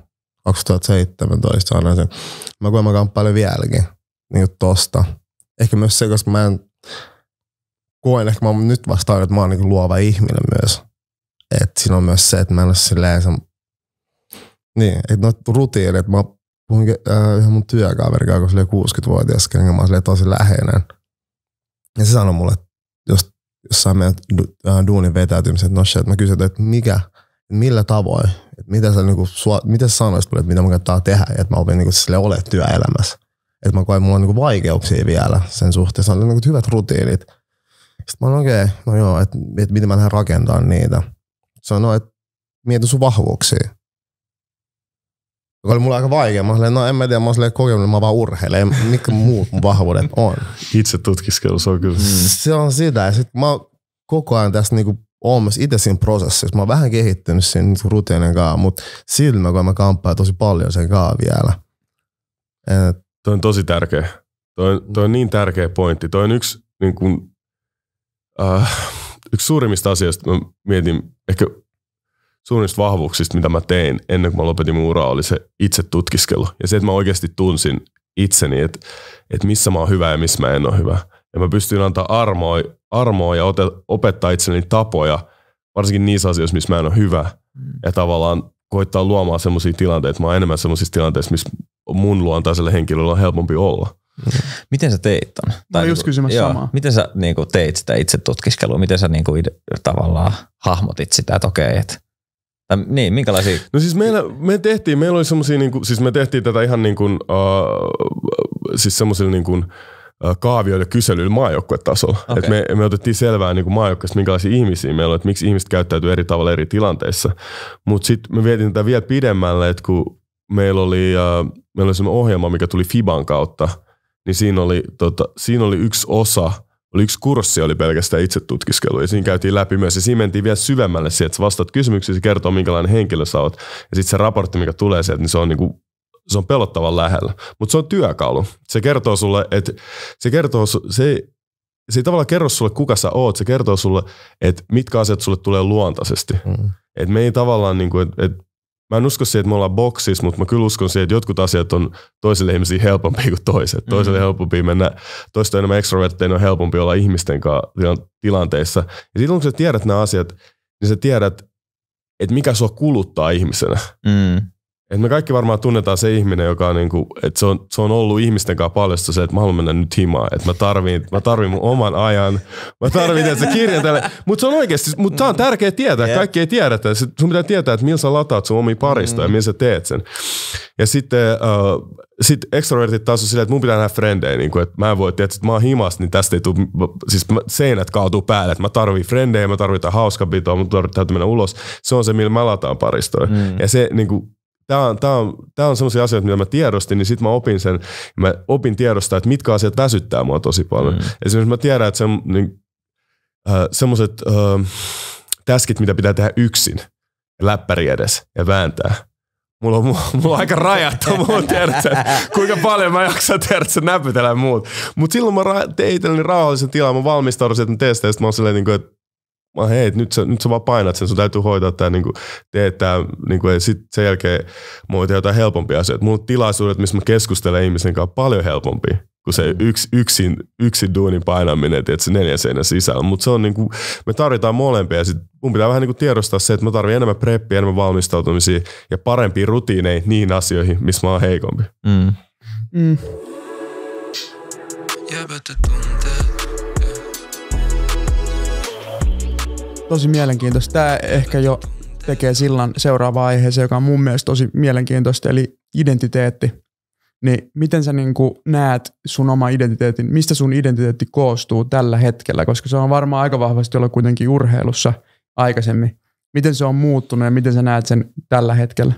2017 aina sen. Mä koen, mä kamppailen vieläkin niin kuin tosta. Ehkä myös se, koska mä en koen, ehkä mä oon nyt vasta että mä oon niin luova ihminen myös. Että siinä on myös se, että mä en ole silleen se, niin, että no rutiini, että mä puhun äh, ihan mun työkaverin kun se oli 60-vuotias, kenen mä olin tosi läheinen. Ja se sanoi mulle, että jos jos saa meidän du, äh, duunin vetäytymisen, että no shit, mä kysyin, että mikä, millä tavoin, että mitä sä, kuin, niinku sua, mitä sä sanoisit, että mitä mä kannattaa tehdä, että mä opin kuin niinku sille ole työelämässä. Että mä koen, mulla on niin vaikeuksia vielä sen suhteen. Se on niin hyvät rutiinit. Sitten mä oon okei, okay, no joo, että et, miten mä lähden rakentamaan niitä. Se on no, että mieti sun vahvuuksia. Joka oli mulla aika vaikea. Mä olin, no en mä tiedä, mä olin kokemus, että mä vaan urheilen. Mitkä muut mun vahvuudet on? Itse tutkiskelu, se on kyllä. Mm. Se on sitä. Ja sit mä koko ajan tässä niinku myös itse siinä prosessissa. Mä oon vähän kehittynyt sen niin rutiinin kanssa, mutta silti mä, mä kamppaan tosi paljon sen kanssa vielä. Et... Toi on tosi tärkeä. Toi toi on niin tärkeä pointti. Toi on yksi, niin kun, äh, yksi suurimmista asioista, mä mietin ehkä suurimmista vahvuuksista, mitä mä tein ennen kuin mä lopetin mun uraa, oli se itse tutkiskelu. Ja se, että mä oikeasti tunsin itseni, että, että missä mä oon hyvä ja missä mä en ole hyvä. Ja mä pystyin antaa armoa armoa ja ote, opettaa itselleni tapoja, varsinkin niissä asioissa, missä mä en ole hyvä. Mm. Ja tavallaan koittaa luomaan sellaisia tilanteita. Mä oon enemmän sellaisissa tilanteissa, missä mun luontaiselle henkilölle on helpompi olla. Mm. Miten sä teit ton? Mä tai just niinku, kysymässä joo, samaa. Miten sä niinku teit sitä itse tutkiskelua? Miten sä niinku ide, tavallaan hahmotit sitä, että okei, okay, et, niin, minkälaisia? No siis meillä, me tehtiin, meillä oli semmosia, niinku, siis me tehtiin tätä ihan niinku, uh, siis semmoisilla niinku, uh, kaavioida kyselyillä maajoukkuetasolla. Okay. me, me otettiin selvää niin maajoukkueesta, minkälaisia ihmisiä meillä on, että miksi ihmiset käyttäytyy eri tavalla eri tilanteissa. Mutta sitten me vietin tätä vielä pidemmälle, että kun meillä oli, meillä oli sellainen ohjelma, mikä tuli Fiban kautta, niin siinä oli, tota, siinä oli yksi osa, oli yksi kurssi oli pelkästään itse tutkiskelu ja siinä käytiin läpi myös ja siinä mentiin vielä syvemmälle siihen, että sä vastaat kysymyksiin, se kertoo minkälainen henkilö sä oot ja sitten se raportti, mikä tulee sieltä, niin se on niinku se on pelottavan lähellä, mutta se on työkalu. Se kertoo sulle, että se kertoo, se, se ei tavallaan kerro sulle, kuka sä oot, se kertoo sulle, että mitkä asiat sulle tulee luontaisesti. Mm. Et me ei tavallaan, niin kuin, et, et, mä en usko siihen, että me ollaan boksissa, mutta mä kyllä uskon siihen, että jotkut asiat on toisille ihmisille helpompi kuin toiset. Mm. Toiselle helpompi mennä, toista enemmän ekstrovertteina on helpompi olla ihmisten kanssa tilanteissa. Ja sitten kun sä tiedät nämä asiat, niin sä tiedät, että mikä sua kuluttaa ihmisenä. Mm. Et me kaikki varmaan tunnetaan se ihminen, joka on, niinku, et se, on, se on ollut ihmisten kanssa paljon se, että mä haluan mennä nyt himaan. Että mä tarvin, mä tarvin mun oman ajan. Mä tarvin, että se kirja tälle. Mutta se on oikeasti, mutta tää on mm. tärkeä tietää. Kaikki ei tiedä. Että sun pitää tietää, että millä sä lataat sun omi paristoja ja mm. millä sä teet sen. Ja sitten uh, sit extrovertit taas on silleen, että mun pitää nähdä frendejä, niin kuin, että mä en voi, tietää, että mä oon himas, niin tästä ei tule, siis seinät kaatuu päälle, että mä tarvii frendejä, mä tarvitaan hauskapitoa, mun täytyy mennä ulos. Se on se, millä mä lataan paristoa. Mm. Ja se, niin kuin, tämä on, tämä on, tämä on sellaisia asioita, mitä mä tiedostin, niin sitten mä opin sen, mä opin tiedostaa, että mitkä asiat väsyttää mua tosi paljon. Mm. Esimerkiksi mä tiedän, että se, niin, äh, semmoiset äh, täskit, mitä pitää tehdä yksin, läppäri edes ja vääntää. Mulla on, mulla on aika rajattomuus, tiedätkö, kuinka paljon mä jaksan, tiedätkö, näpytellä muut. Mutta silloin mä tein itselleni rauhallisen tilan, mä valmistaudun sieltä testeistä, mä oon silleen, niin että Mä oon, hei, nyt sä, nyt sä vaan painat sen, sun täytyy hoitaa tämä, niin teet tämä, niin kuin, ja sitten sen jälkeen mä voin tehdä jotain helpompia asioita. Mulla on tilaisuudet, missä mä keskustelen ihmisen kanssa paljon helpompi kuin se mm. yks, yksin, yksin duunin painaminen, että se neljän seinän sisällä. Mutta se on niin kuin, me tarvitaan molempia. Sit mun pitää vähän niin kuin tiedostaa se, että mä tarvitsen enemmän preppiä, enemmän valmistautumisia ja parempia rutiineja niihin asioihin, missä mä oon heikompi. Mm. Mm. Tosi mielenkiintoista. Tämä ehkä jo tekee sillan seuraava aiheeseen, joka on mun mielestä tosi mielenkiintoista, eli identiteetti. Niin miten sä niin näet sun oma identiteetin, mistä sun identiteetti koostuu tällä hetkellä, koska se on varmaan aika vahvasti ollut kuitenkin urheilussa aikaisemmin. Miten se on muuttunut ja miten sä näet sen tällä hetkellä?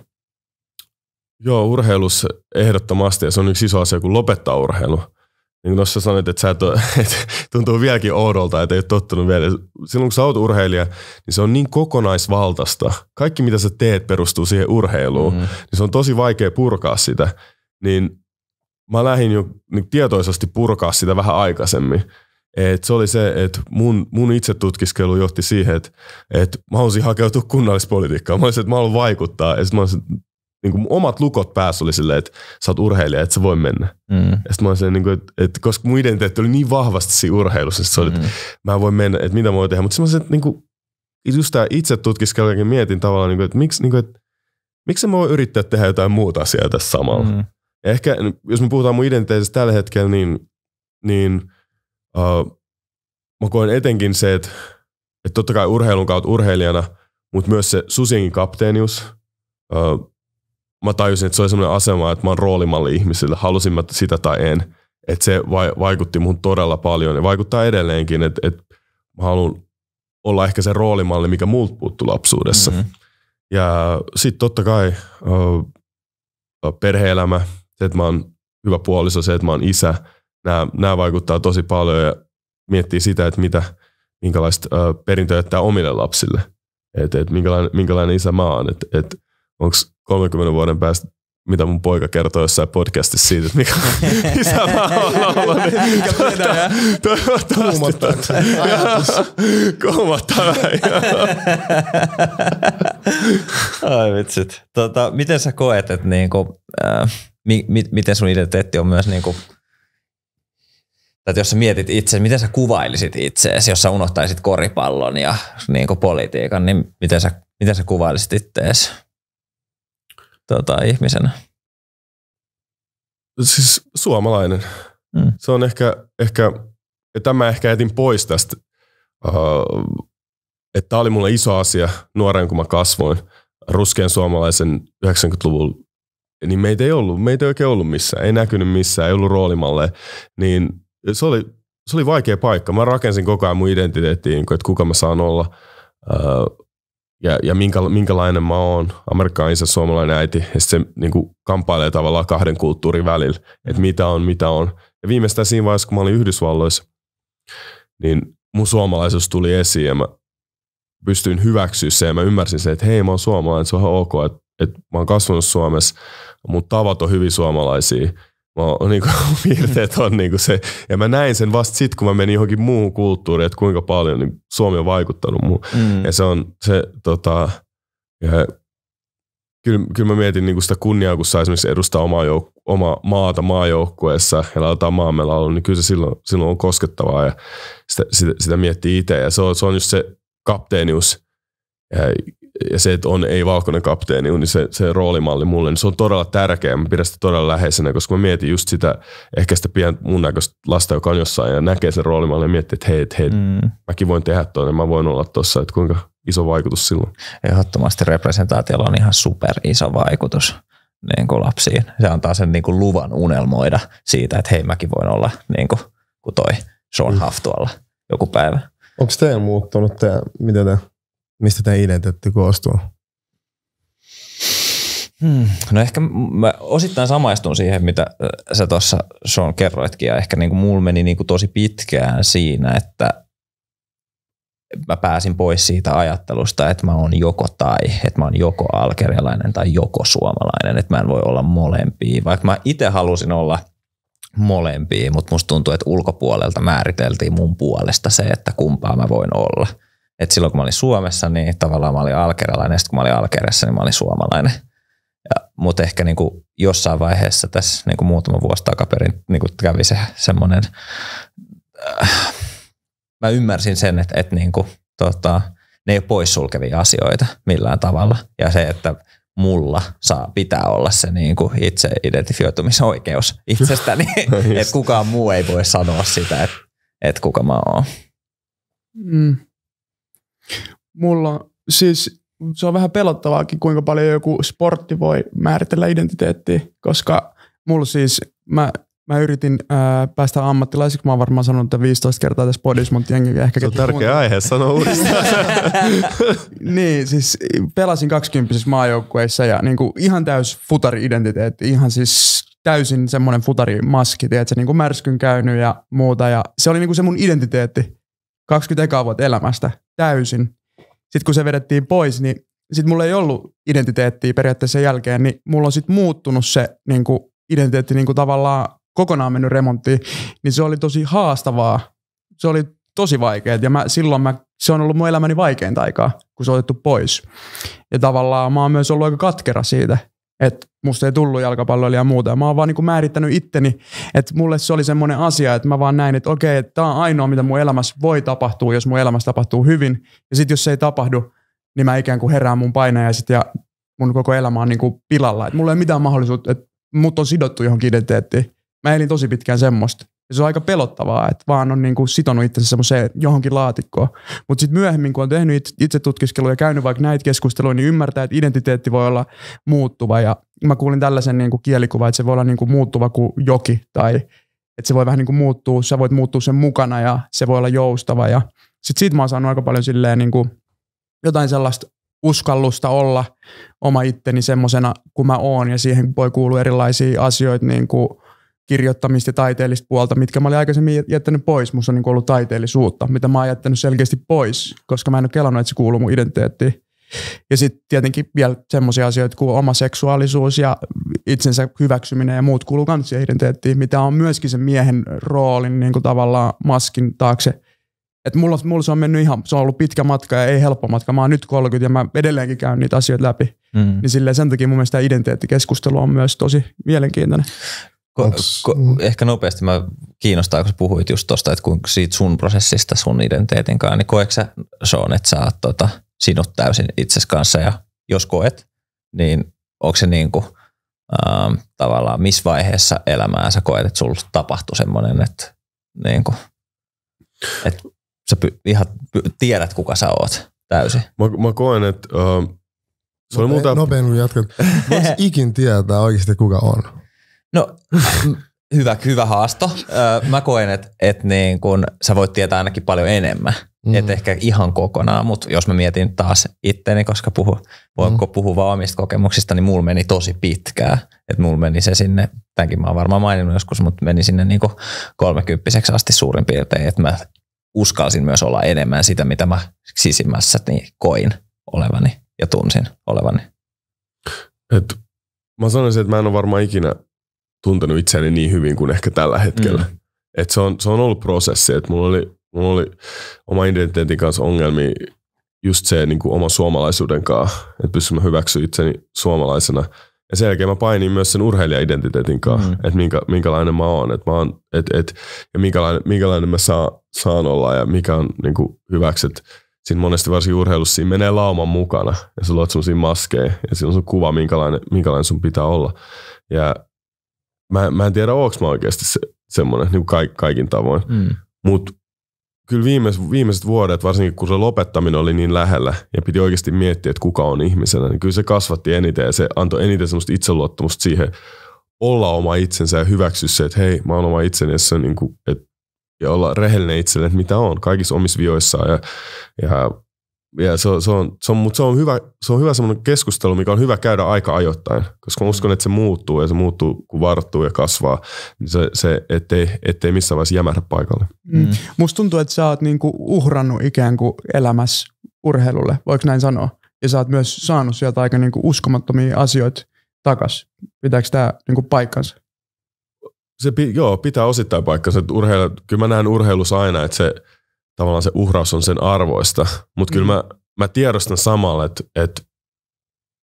Joo, urheilussa ehdottomasti ja se on yksi iso asia, kun lopettaa urheilu niin kuin tuossa sanoit, että sä et ole, tuntuu vieläkin oudolta, että ei ole tottunut vielä. Silloin kun sä oot urheilija, niin se on niin kokonaisvaltaista. Kaikki mitä sä teet perustuu siihen urheiluun. Mm. Niin se on tosi vaikea purkaa sitä. Niin mä lähdin jo niin tietoisesti purkaa sitä vähän aikaisemmin. Et se oli se, että mun, mun itse tutkiskelu johti siihen, että, et mä halusin hakeutua kunnallispolitiikkaan. Mä olisin, että mä haluan vaikuttaa. Ja sitten mä olisin, niin kuin omat lukot päässä oli silleen, että sä oot urheilija, että sä voi mennä. Mm. Ja sitten mä olin niin että, että koska mun identiteetti oli niin vahvasti siinä urheilussa, että se oli, mm. että mä voin mennä, että mitä mä voin tehdä. Mutta semmoiset, että niin kuin, just tämä itse tutkiskelu, mietin tavallaan, niin kuin, että miksi, niin kuin, että, miksi mä voin yrittää tehdä jotain muuta asiaa tässä samalla. Mm. ehkä, jos me puhutaan mun identiteetistä tällä hetkellä, niin, niin uh, mä koen etenkin se, että, että totta kai urheilun kautta urheilijana, mutta myös se susienkin kapteenius, uh, mä tajusin, että se oli semmoinen asema, että mä oon roolimalli ihmisille, halusin mä sitä tai en. Että se vaikutti mun todella paljon ja vaikuttaa edelleenkin, että, että mä haluan olla ehkä se roolimalli, mikä muut puuttu lapsuudessa. Mm-hmm. Ja sitten totta kai perheelämä, se, että mä oon hyvä puoliso, se, että mä oon isä, nämä, nämä vaikuttaa tosi paljon ja miettii sitä, että mitä, minkälaista perintöä jättää omille lapsille. Että et minkälainen, minkälainen isä mä oon, että et, et onko 30 vuoden päästä mitä mun poika kertoo jossain podcastissa siitä, että mikä isä oon ollut. Niin toivottavasti. Kuumottaa Ai vitsit. Tota, miten sä koet, että niinku, äh, mi, mi, miten sun identiteetti on myös niinku, että jos sä mietit itse, miten sä kuvailisit itseäsi, jos sä unohtaisit koripallon ja niinku politiikan, niin miten sä, miten sä kuvailisit itseäsi? tota, ihmisenä? Siis suomalainen. Mm. Se on ehkä, ehkä ja tämä ehkä jätin pois tästä, uh, että tämä oli mulle iso asia nuoren, kun mä kasvoin ruskean suomalaisen 90-luvulla, niin meitä ei ollut, meitä ei oikein ollut missään, ei näkynyt missään, ei ollut roolimalle, niin se oli, se oli vaikea paikka. Mä rakensin koko ajan mun identiteettiin, että kuka mä saan olla. Uh, ja, ja minkä, minkälainen mä oon, amerikkalainen isä, suomalainen äiti, ja se niin kuin, kampailee tavallaan kahden kulttuurin välillä, että mm. mitä on, mitä on. Ja viimeistään siinä vaiheessa, kun mä olin Yhdysvalloissa, niin mun suomalaisuus tuli esiin ja mä pystyin hyväksyä sen ja mä ymmärsin sen, että hei mä oon suomalainen, se on ihan ok, että, että mä oon kasvanut Suomessa, mun tavat on hyvin suomalaisia Mä, niin kuin, piirteet on niin kuin se. Ja mä näin sen vasta sitten, kun mä menin johonkin muuhun kulttuuriin, että kuinka paljon niin Suomi on vaikuttanut muuhun. Mm. Ja se on se, tota, ja, kyllä, kyllä mä mietin niin kuin sitä kunniaa, kun saa esimerkiksi edustaa omaa, jouk- omaa maata maajoukkueessa ja laitetaan maamme laulun, niin kyllä se silloin, silloin on koskettavaa ja sitä, sitä, sitä miettii itse. Ja se on, se on just se kapteenius, ja ja se, että on ei-valkoinen kapteeni, niin se, se roolimalli mulle, niin se on todella tärkeä. Mä pidän sitä todella läheisenä, koska mä mietin just sitä, ehkä sitä pian mun näköistä lasta, joka on jossain ja näkee sen roolimallin ja miettii, että hei, et, hei, mm. mäkin voin tehdä tuonne, niin mä voin olla tuossa, että kuinka iso vaikutus silloin. Ehdottomasti representaatiolla on ihan super iso vaikutus niin kuin lapsiin. Se antaa sen niin kuin luvan unelmoida siitä, että hei, mäkin voin olla niin kuin, kuin toi Sean mm. Haft tuolla joku päivä. Onko teidän muuttunut, te, miten te Mistä tämä identiteetti koostuu? Hmm. No ehkä mä osittain samaistun siihen, mitä sä tuossa Sean kerroitkin ja ehkä niin kuin mulla meni niin kuin tosi pitkään siinä, että mä pääsin pois siitä ajattelusta, että mä oon joko tai, että mä oon joko alkerialainen tai joko suomalainen, että mä en voi olla molempia, vaikka mä itse halusin olla molempia, mutta musta tuntuu, että ulkopuolelta määriteltiin mun puolesta se, että kumpaa mä voin olla – et silloin kun mä olin Suomessa, niin tavallaan mä olin alkerilainen, ja sitten kun mä olin alkerissa, niin mä olin suomalainen. Mutta ehkä niin kuin jossain vaiheessa tässä niin kuin muutama vuosi takaperin niin kuin kävi se semmoinen, äh, mä ymmärsin sen, että, et niin kuin, tota, ne ei ole poissulkevia asioita millään tavalla. Ja se, että mulla saa, pitää olla se niin kuin itse identifioitumisoikeus itsestäni, että kukaan muu ei voi sanoa sitä, että, et kuka mä oon. Mm. Mulla siis se on vähän pelottavaakin, kuinka paljon joku sportti voi määritellä identiteettiä, koska mulla siis, mä, mä yritin ää, päästä ammattilaisiksi, mä oon varmaan sanonut että 15 kertaa tässä podissa, mutta jengi ehkä... Se on tärkeä muuta. aihe, sano uudestaan. niin, siis pelasin 20 maajoukkueissa ja niin kuin ihan täys futari-identiteetti, ihan siis täysin semmoinen futarimaski, tiedätkö, niin kuin märskyn käynyt ja muuta. Ja se oli niin kuin se mun identiteetti. 21 vuotta elämästä täysin. Sitten kun se vedettiin pois, niin sitten mulla ei ollut identiteettiä periaatteessa sen jälkeen, niin mulla on sitten muuttunut se niin kuin identiteetti niin kuin tavallaan kokonaan mennyt remonttiin, niin se oli tosi haastavaa. Se oli tosi vaikeaa ja mä, silloin mä, se on ollut mun elämäni vaikeinta aikaa, kun se on otettu pois. Ja tavallaan mä oon myös ollut aika katkera siitä, että musta ei tullut jalkapalloilija ja muuta. Ja mä oon vaan niin määrittänyt itteni, että mulle se oli semmoinen asia, että mä vaan näin, että okei, että tämä on ainoa, mitä mun elämässä voi tapahtua, jos mun elämässä tapahtuu hyvin. Ja sitten jos se ei tapahdu, niin mä ikään kuin herään mun painajaiset ja mun koko elämä on niin kuin pilalla. Et mulla ei ole mitään mahdollisuutta, että mut on sidottu johonkin identiteettiin. Mä elin tosi pitkään semmoista. Ja se on aika pelottavaa, että vaan on niin kuin sitonut itsensä semmoiseen johonkin laatikkoon. Mutta sitten myöhemmin, kun on tehnyt itse tutkiskelua ja käynyt vaikka näitä keskusteluja, niin ymmärtää, että identiteetti voi olla muuttuva. Ja mä kuulin tällaisen niin kuin kielikuvan, että se voi olla niin kuin muuttuva kuin joki tai että se voi vähän niin kuin muuttua, sä voit muuttua sen mukana ja se voi olla joustava. Ja sitten siitä mä oon saanut aika paljon silleen kuin niinku jotain sellaista uskallusta olla oma itteni semmoisena kuin mä oon ja siihen voi kuulua erilaisia asioita niin kuin – kirjoittamista ja taiteellista puolta, mitkä mä olin aikaisemmin jättänyt pois. Musta on niin ollut taiteellisuutta, mitä mä oon jättänyt selkeästi pois, koska mä en ole kelannut, että se kuuluu mun identiteettiin. Ja sitten tietenkin vielä semmoisia asioita kuin oma seksuaalisuus ja itsensä hyväksyminen ja muut kuuluu myös identiteettiin, mitä on myöskin sen miehen roolin niin kuin tavallaan maskin taakse. Et mulla, mulla se on mennyt ihan, se on ollut pitkä matka ja ei helppo matka. Mä oon nyt 30 ja mä edelleenkin käyn niitä asioita läpi. Mm. Niin silleen sen takia mun mielestä tämä identiteettikeskustelu on myös tosi mielenkiintoinen. Ko, Onks... ko, ehkä nopeasti mä kiinnostaa, kun puhuit just tuosta, että kun siitä sun prosessista sun identiteetin kanssa, niin koetko sä Sean, että sä oot tota, sinut täysin itses kanssa ja jos koet, niin onko se niin kuin, ähm, tavallaan missä vaiheessa elämää sä koet, että sulla tapahtui semmoinen, että, niin kuin, että sä py, ihan py, tiedät, kuka sä oot täysin. Mä, mä koen, että Uh... se oli muuta... Nopein kun jatkat. Voisi ikin tietää oikeasti, kuka on? No, hyvä, hyvä haasto. Mä koen, että et niin kun sä voit tietää ainakin paljon enemmän. Mm. Et ehkä ihan kokonaan, mutta jos mä mietin taas itteni, koska puhu, voinko mm. puhua vaan omista kokemuksista, niin mulla meni tosi pitkää. Että mulla meni se sinne, tämänkin mä oon varmaan maininnut joskus, mutta meni sinne niin kolmekymppiseksi asti suurin piirtein, että mä uskalsin myös olla enemmän sitä, mitä mä sisimmässä niin koin olevani ja tunsin olevani. Et, mä sanoisin, että mä en ole varmaan ikinä tuntenut itseäni niin hyvin kuin ehkä tällä hetkellä. Mm. Et se, on, se on ollut prosessi, että mulla oli, mulla oli oma identiteetin kanssa ongelmia just se niin kuin oma suomalaisuuden kanssa, että pystyn hyväksyä itseni suomalaisena. Ja sen jälkeen mä painin myös sen urheilija-identiteetin kanssa, mm. että minkä, minkälainen mä oon, että mä oon, et, et, ja minkälainen, minkälainen mä saa, saan olla ja mikä on niin kuin hyväksi. Et siinä monesti varsinkin urheilussa siinä menee lauman mukana ja sä luot sellaisia maskeja ja siinä on sun kuva, minkälainen, minkälainen sun pitää olla. Ja mä, mä en tiedä, onko mä oikeasti se, semmoinen niin kuin kaik, kaikin tavoin. Mm. Mutta kyllä viimeis viimeiset vuodet, varsinkin kun se lopettaminen oli niin lähellä ja piti oikeasti miettiä, että kuka on ihmisenä, niin kyllä se kasvatti eniten ja se antoi eniten semmoista itseluottamusta siihen olla oma itsensä ja hyväksyä se, että hei, mä oon oma itseni ja, niin kuin, et, ja olla rehellinen itselle, että mitä on kaikissa omissa vioissaan ja, ja ja se on, se on, se on, mutta se on hyvä, se on hyvä semmoinen keskustelu, mikä on hyvä käydä aika ajoittain, koska mä uskon, mm. että se muuttuu ja se muuttuu, kun varttuu ja kasvaa, niin se, se ettei, ettei missään vaiheessa jämähdä paikalle. Mm. mm. Musta tuntuu, että sä oot niinku uhrannut ikään kuin elämässä urheilulle, voiko näin sanoa? Ja sä oot myös saanut sieltä aika niinku uskomattomia asioita takas. Pitääkö tämä niinku paikkansa? Se, joo, pitää osittain paikkansa. Urheilu, kyllä mä näen urheilussa aina, että se – tavallaan se uhraus on sen arvoista. Mutta kyllä mm. mä, mä tiedostan samalla, että et,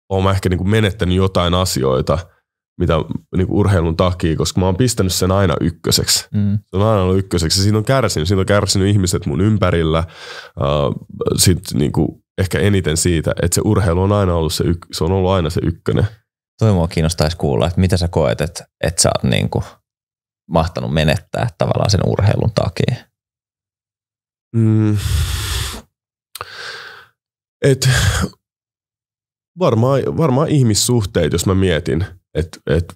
oon mä ehkä niinku menettänyt jotain asioita – mitä niin kuin urheilun takia, koska mä oon pistänyt sen aina ykköseksi. Mm. Se on aina ollut ykköseksi. Siinä on kärsinyt. Siinä on kärsinyt ihmiset mun ympärillä. Uh, sit, niin kuin, ehkä eniten siitä, että se urheilu on aina ollut se, yk- se on ollut aina se ykkönen. Toi mua kiinnostaisi kuulla, että mitä sä koet, että, että sä oot niin kuin mahtanut menettää tavallaan sen urheilun takia. Mm. Et varmaan, varmaan ihmissuhteet, jos mä mietin. Et, et,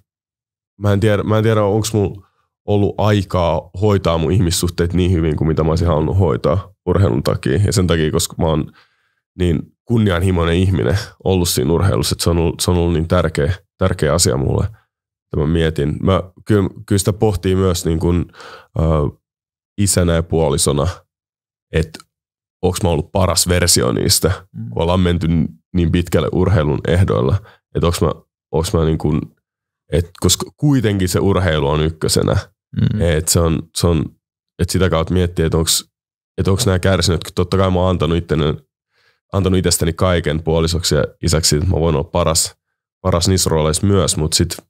mä en tiedä, mä en tiedä onko mulla ollut aikaa hoitaa mun ihmissuhteet niin hyvin kuin mitä mä olisin halunnut hoitaa urheilun takia. Ja sen takia, koska mä oon niin kunnianhimoinen ihminen ollut siinä urheilussa, että se on ollut, se on ollut niin tärkeä, tärkeä asia mulle. Että mä mietin. Mä, kyllä, kyllä sitä pohtii myös niin kuin, äh, isänä ja puolisona – että onko mä ollut paras versio niistä, mm. kun ollaan menty niin pitkälle urheilun ehdoilla, että onko mä, onks mä niin kuin, et koska kuitenkin se urheilu on ykkösenä, mm. että se on, se on, et sitä kautta miettii, että onko et onks nämä kärsinyt, kun totta kai mä oon antanut, itteni, antanut itsestäni kaiken puolisoksi ja isäksi, että mä voin olla paras, paras niissä rooleissa myös, mutta sitten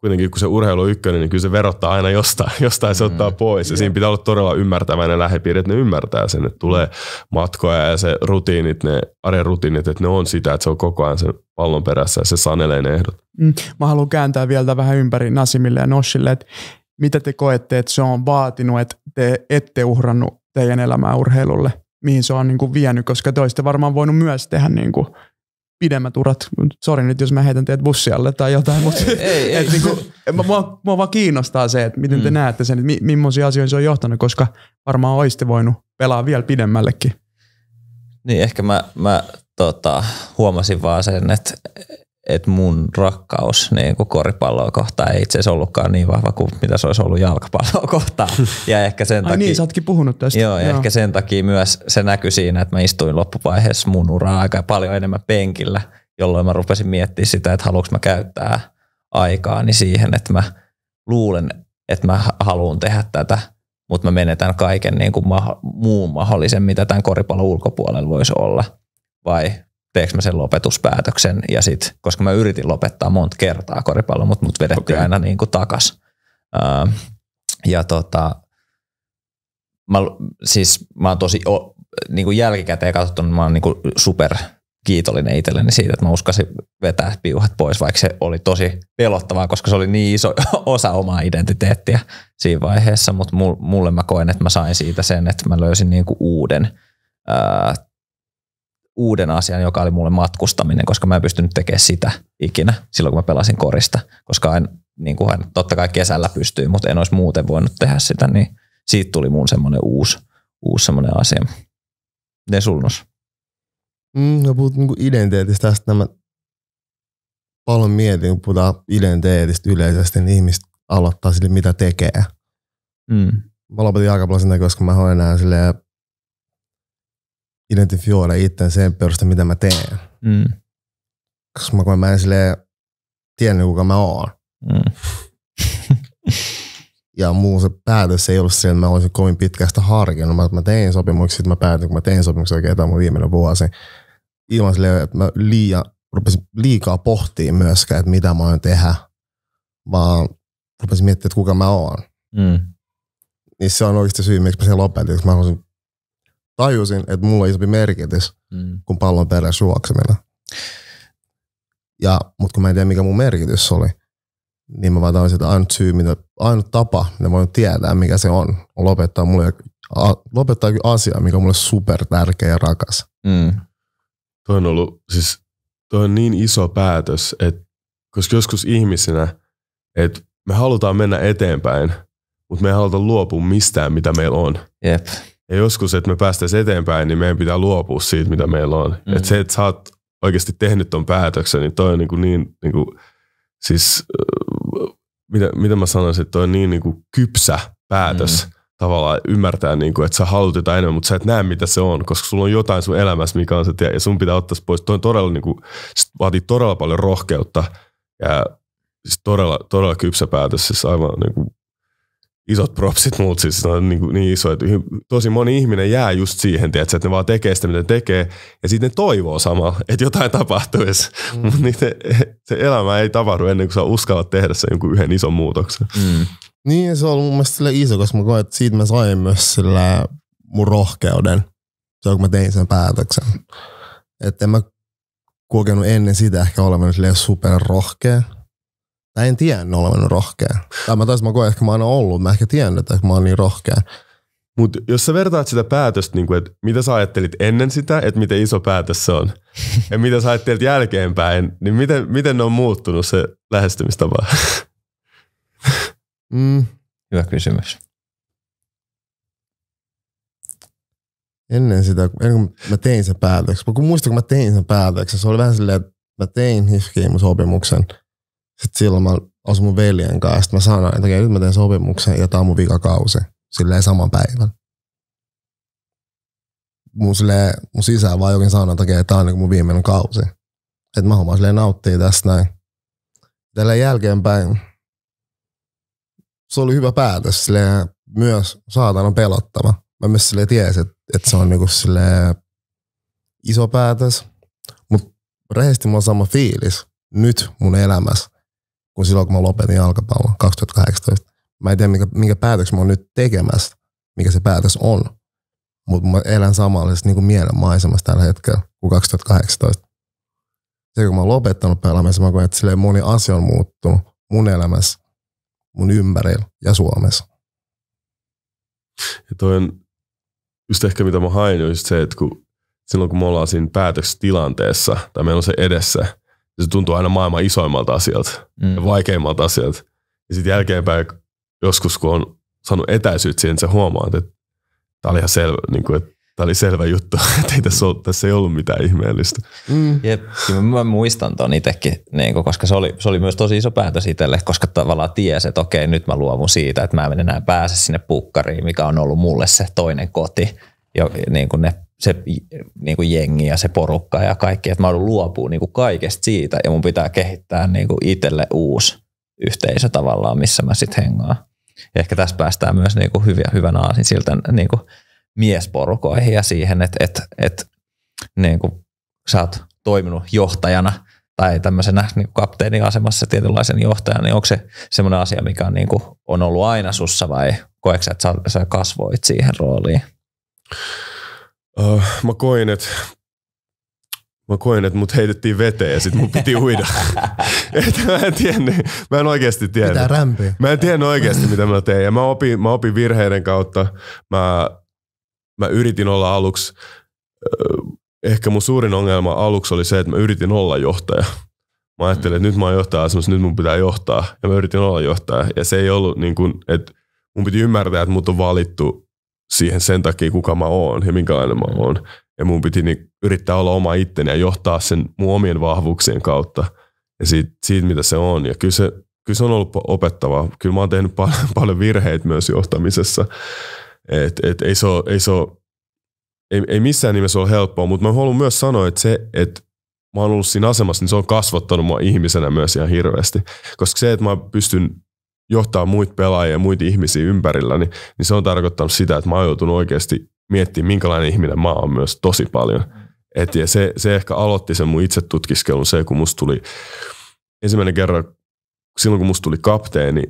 kuitenkin kun se urheilu on ykkönen, niin kyllä se verottaa aina jostain, jostain se ottaa mm. pois. Ja siinä pitää olla todella ymmärtäväinen lähipiiri, että ne ymmärtää sen, että tulee mm. matkoja ja se rutiinit, ne arjen rutiinit, että ne on sitä, että se on koko ajan sen pallon perässä ja se sanelee ne ehdot. Mm. Mä haluan kääntää vielä vähän ympäri Nasimille ja Noshille, että mitä te koette, että se on vaatinut, että te ette uhrannut teidän elämää urheilulle? Mihin se on niin kuin vienyt, koska te olisitte varmaan voinut myös tehdä niin kuin pidemmät urat. Sori nyt, jos mä heitän teet bussialle tai jotain, mutta ei, ei, ei. Niinku, mä mua, mua vaan kiinnostaa se, että miten mm. te näette sen, että mi, millaisia asioita se on johtanut, koska varmaan oiste voinut pelaa vielä pidemmällekin. Niin, ehkä mä, mä tota, huomasin vaan sen, että että mun rakkaus niin kuin koripalloa kohtaan ei itse asiassa ollutkaan niin vahva kuin mitä se olisi ollut jalkapalloa kohtaan. Ja ehkä sen Ai takia, niin, sä ootkin puhunut tästä. Joo, joo. ehkä sen takia myös se näkyy siinä, että mä istuin loppuvaiheessa mun uraa aika paljon enemmän penkillä, jolloin mä rupesin miettimään sitä, että haluanko mä käyttää aikaani siihen, että mä luulen, että mä haluan tehdä tätä, mutta mä menetän kaiken niin kuin ma- muun mahdollisen, mitä tämän koripallon ulkopuolella voisi olla. Vai teekö mä sen lopetuspäätöksen. Ja sit, koska mä yritin lopettaa monta kertaa koripallo mutta mut vedettiin okay. aina niin kuin takas. ja tota, mä, siis mä oon tosi, o, niin kuin jälkikäteen katsottu, mä oon niin kuin super kiitollinen itselleni siitä, että mä uskasin vetää piuhat pois, vaikka se oli tosi pelottavaa, koska se oli niin iso osa omaa identiteettiä siinä vaiheessa, mutta mulle mä koen, että mä sain siitä sen, että mä löysin niin kuin uuden ää, uuden asian, joka oli mulle matkustaminen, koska mä en pystynyt tekemään sitä ikinä silloin, kun mä pelasin korista. Koska en niin kuin totta kai kesällä pystyy, mutta en olisi muuten voinut tehdä sitä, niin siitä tuli mun semmoinen uusi, uusi semmoinen asia. Ne sulnos. Mm, no puhut niin identiteetistä, tästä nämä paljon mietin, kun puhutaan identiteetistä yleisesti, niin ihmiset aloittaa sille, mitä tekee. Mm. Mä lopetin aika paljon sen koska mä en enää silleen identifioida itten sen perusta, mitä mä teen. Mm. Koska mä, kun mä en silleen tiennyt, kuka mä oon. Mm. ja muun se päätös ei ollut silleen, että mä olisin kovin pitkästä harkinnut. Mä, mä tein sopimuksia, sitten mä päätin, kun mä tein sopimuksia oikein, tämä mun viimeinen vuosi. Ilman silleen, että mä liian, rupesin liikaa pohtimaan myöskään, että mitä mä oon tehdä. Vaan rupesin miettimään, että kuka mä oon. Mm. Niin se on oikeasti syy, miksi mä sen lopetin, koska mä haluaisin tajusin, että mulla on isompi merkitys mm. kuin pallon perään suokseminen. Ja, mutta kun mä en tiedä, mikä mun merkitys oli, niin mä vaan tajusin, että ainut syy, mitä, ainut tapa, mitä voin tietää, mikä se on, on lopettaa mulle a, lopettaa asia, mikä on mulle super tärkeä ja rakas. Mm. Toi on ollut, siis toi on niin iso päätös, että koska joskus ihmisinä, että me halutaan mennä eteenpäin, mutta me ei haluta luopua mistään, mitä meillä on. Yep. Ja joskus, että me päästäisiin eteenpäin, niin meidän pitää luopua siitä, mitä meillä on. Mm. Että se, että sä oot oikeasti tehnyt ton päätöksen, niin toi on niinku niin, kuin niin, niin kuin, siis äh, mitä, mitä mä sanoisin, että toi on niin, niin kuin kypsä päätös mm. tavallaan ymmärtää, niin kuin, että sä haluat jotain enemmän, mutta sä et näe mitä se on, koska sulla on jotain sun elämässä, mikä on se tie, ja sun pitää ottaa se pois. Toi on todella, niin kuin, vaatii todella paljon rohkeutta ja siis todella, todella kypsä päätös, siis aivan niin kuin, isot propsit muut, siis on niin, niin iso, että tosi moni ihminen jää just siihen, tietysti, että ne vaan tekee sitä, mitä tekee, ja sitten ne toivoo samaa, että jotain tapahtuisi, mm. mutta niin se elämä ei tapahdu ennen kuin sä uskallat tehdä sen jonkun yhden ison muutoksen. Mm. Niin, se on mun mielestä sille iso, koska mä koen, että siitä mä sain myös sillä mun rohkeuden, se kun mä tein sen päätöksen. Että en mä kokenut ennen sitä ehkä olevan super rohkea, Mä en tiennyt olevan rohkea. Tai mä taisin, mä koen, että mä oon ollut. Mä ehkä tiennyt, että mä oon niin rohkea. Mut jos sä vertaat sitä päätöstä, niin että mitä sä ajattelit ennen sitä, että miten iso päätös se on, ja mitä sä ajattelit jälkeenpäin, niin miten, miten ne on muuttunut se lähestymistapa? Mm. Hyvä kysymys. Ennen sitä, ennen kuin mä tein sen päätöksen, kun muistan, kun mä tein sen päätöksen, se oli vähän silleen, että mä tein hifkiimusopimuksen – sitten silloin mä asuin mun veljen kanssa. Sitten mä sanoin, että okei, nyt mä teen sopimuksen ja tää on mun vikakausi. Silleen saman päivän. Mun, silleen, mun sisään vaan jokin sanoi, että okei, tää on niin mun viimeinen kausi. Että mä hommaan silleen nauttii tästä näin. Tällä jälkeenpäin se oli hyvä päätös. Silleen, myös saatana pelottava. Mä myös sille tiesin, että, että se on niin sille iso päätös, mutta rehellisesti mulla on sama fiilis nyt mun elämässä, kuin silloin, kun mä lopetin jalkapallon 2018. Mä en tiedä, minkä, minkä päätöksen mä oon nyt tekemässä, mikä se päätös on. Mutta mä elän samanlaisessa niin maisemassa tällä hetkellä kuin 2018. Se, kun mä oon lopettanut pelaamisen, mä koen, että silleen moni asia on muuttunut mun elämässä, mun ympärillä ja Suomessa. Ja toi on just ehkä mitä mä hain, on just se, että kun silloin kun me ollaan siinä päätöksetilanteessa tai meillä on se edessä, se tuntuu aina maailman isoimmalta asialta mm. ja vaikeimmalta asialta. Ja sitten jälkeenpäin joskus, kun on saanut etäisyyttä siihen, niin sä huomaat, että tämä oli ihan selvä, niin kuin, että tämä oli selvä juttu, että ei tässä, ollut, tässä ei ollut mitään ihmeellistä. Mm. Jep, kyllä mä muistan ton itsekin, niin koska se oli, se oli myös tosi iso päätös itselle, koska tavallaan tiesi, että okei, nyt mä luovun siitä, että mä en enää pääse sinne pukkariin, mikä on ollut mulle se toinen koti ja niin kuin ne, se niin kuin jengi ja se porukka ja kaikki, että mä haluan luopua niin kuin kaikesta siitä ja mun pitää kehittää niin kuin itselle uusi yhteisö tavallaan, missä mä sitten hengaan. Ja ehkä tässä päästään myös niin kuin hyviä, hyvän aasin siltä niin kuin miesporukoihin ja siihen, että, että, että niin kuin sä oot toiminut johtajana tai tämmöisenä niin kapteenin asemassa tietynlaisen johtajan, niin onko se semmoinen asia, mikä on, niin kuin, on ollut aina sussa vai koetko että sä, sä kasvoit siihen rooliin? Uh, mä koin, että mä koin, että mut heitettiin veteen ja sit mun piti uida. Et mä en tiennyt, mä en oikeasti tiennyt. Mitä rämpiä. Mä en tiennyt oikeasti, mitä mä tein. Ja mä opin, mä opin virheiden kautta. Mä, mä yritin olla aluksi, äh, ehkä mun suurin ongelma aluksi oli se, että mä yritin olla johtaja. Mä ajattelin, että nyt mä oon johtaja asemassa, nyt mun pitää johtaa. Ja mä yritin olla johtaja. Ja se ei ollut niin kuin, että mun piti ymmärtää, että mut on valittu siihen sen takia, kuka mä oon ja minkälainen mä oon. Ja mun piti niin yrittää olla oma itteni ja johtaa sen mun omien vahvuuksien kautta ja siitä, siitä mitä se on. Ja kyllä se, kyllä se on ollut opettavaa. Kyllä mä oon tehnyt pal- paljon virheitä myös johtamisessa. Et, et, ei, se ole, ei, se ole, ei, ei missään nimessä ole helppoa, mutta mä haluan myös sanoa, että se, että mä oon ollut siinä asemassa, niin se on kasvattanut mua ihmisenä myös ihan hirveästi. Koska se, että mä pystyn johtaa muita pelaajia ja muita ihmisiä ympärillä, niin, niin se on tarkoittanut sitä, että mä oon joutunut oikeasti miettimään, minkälainen ihminen mä oon myös tosi paljon. Mm. Et, ja se, se ehkä aloitti sen mun itse tutkiskelun se, kun musta tuli ensimmäinen kerran, silloin kun musta tuli kapteeni,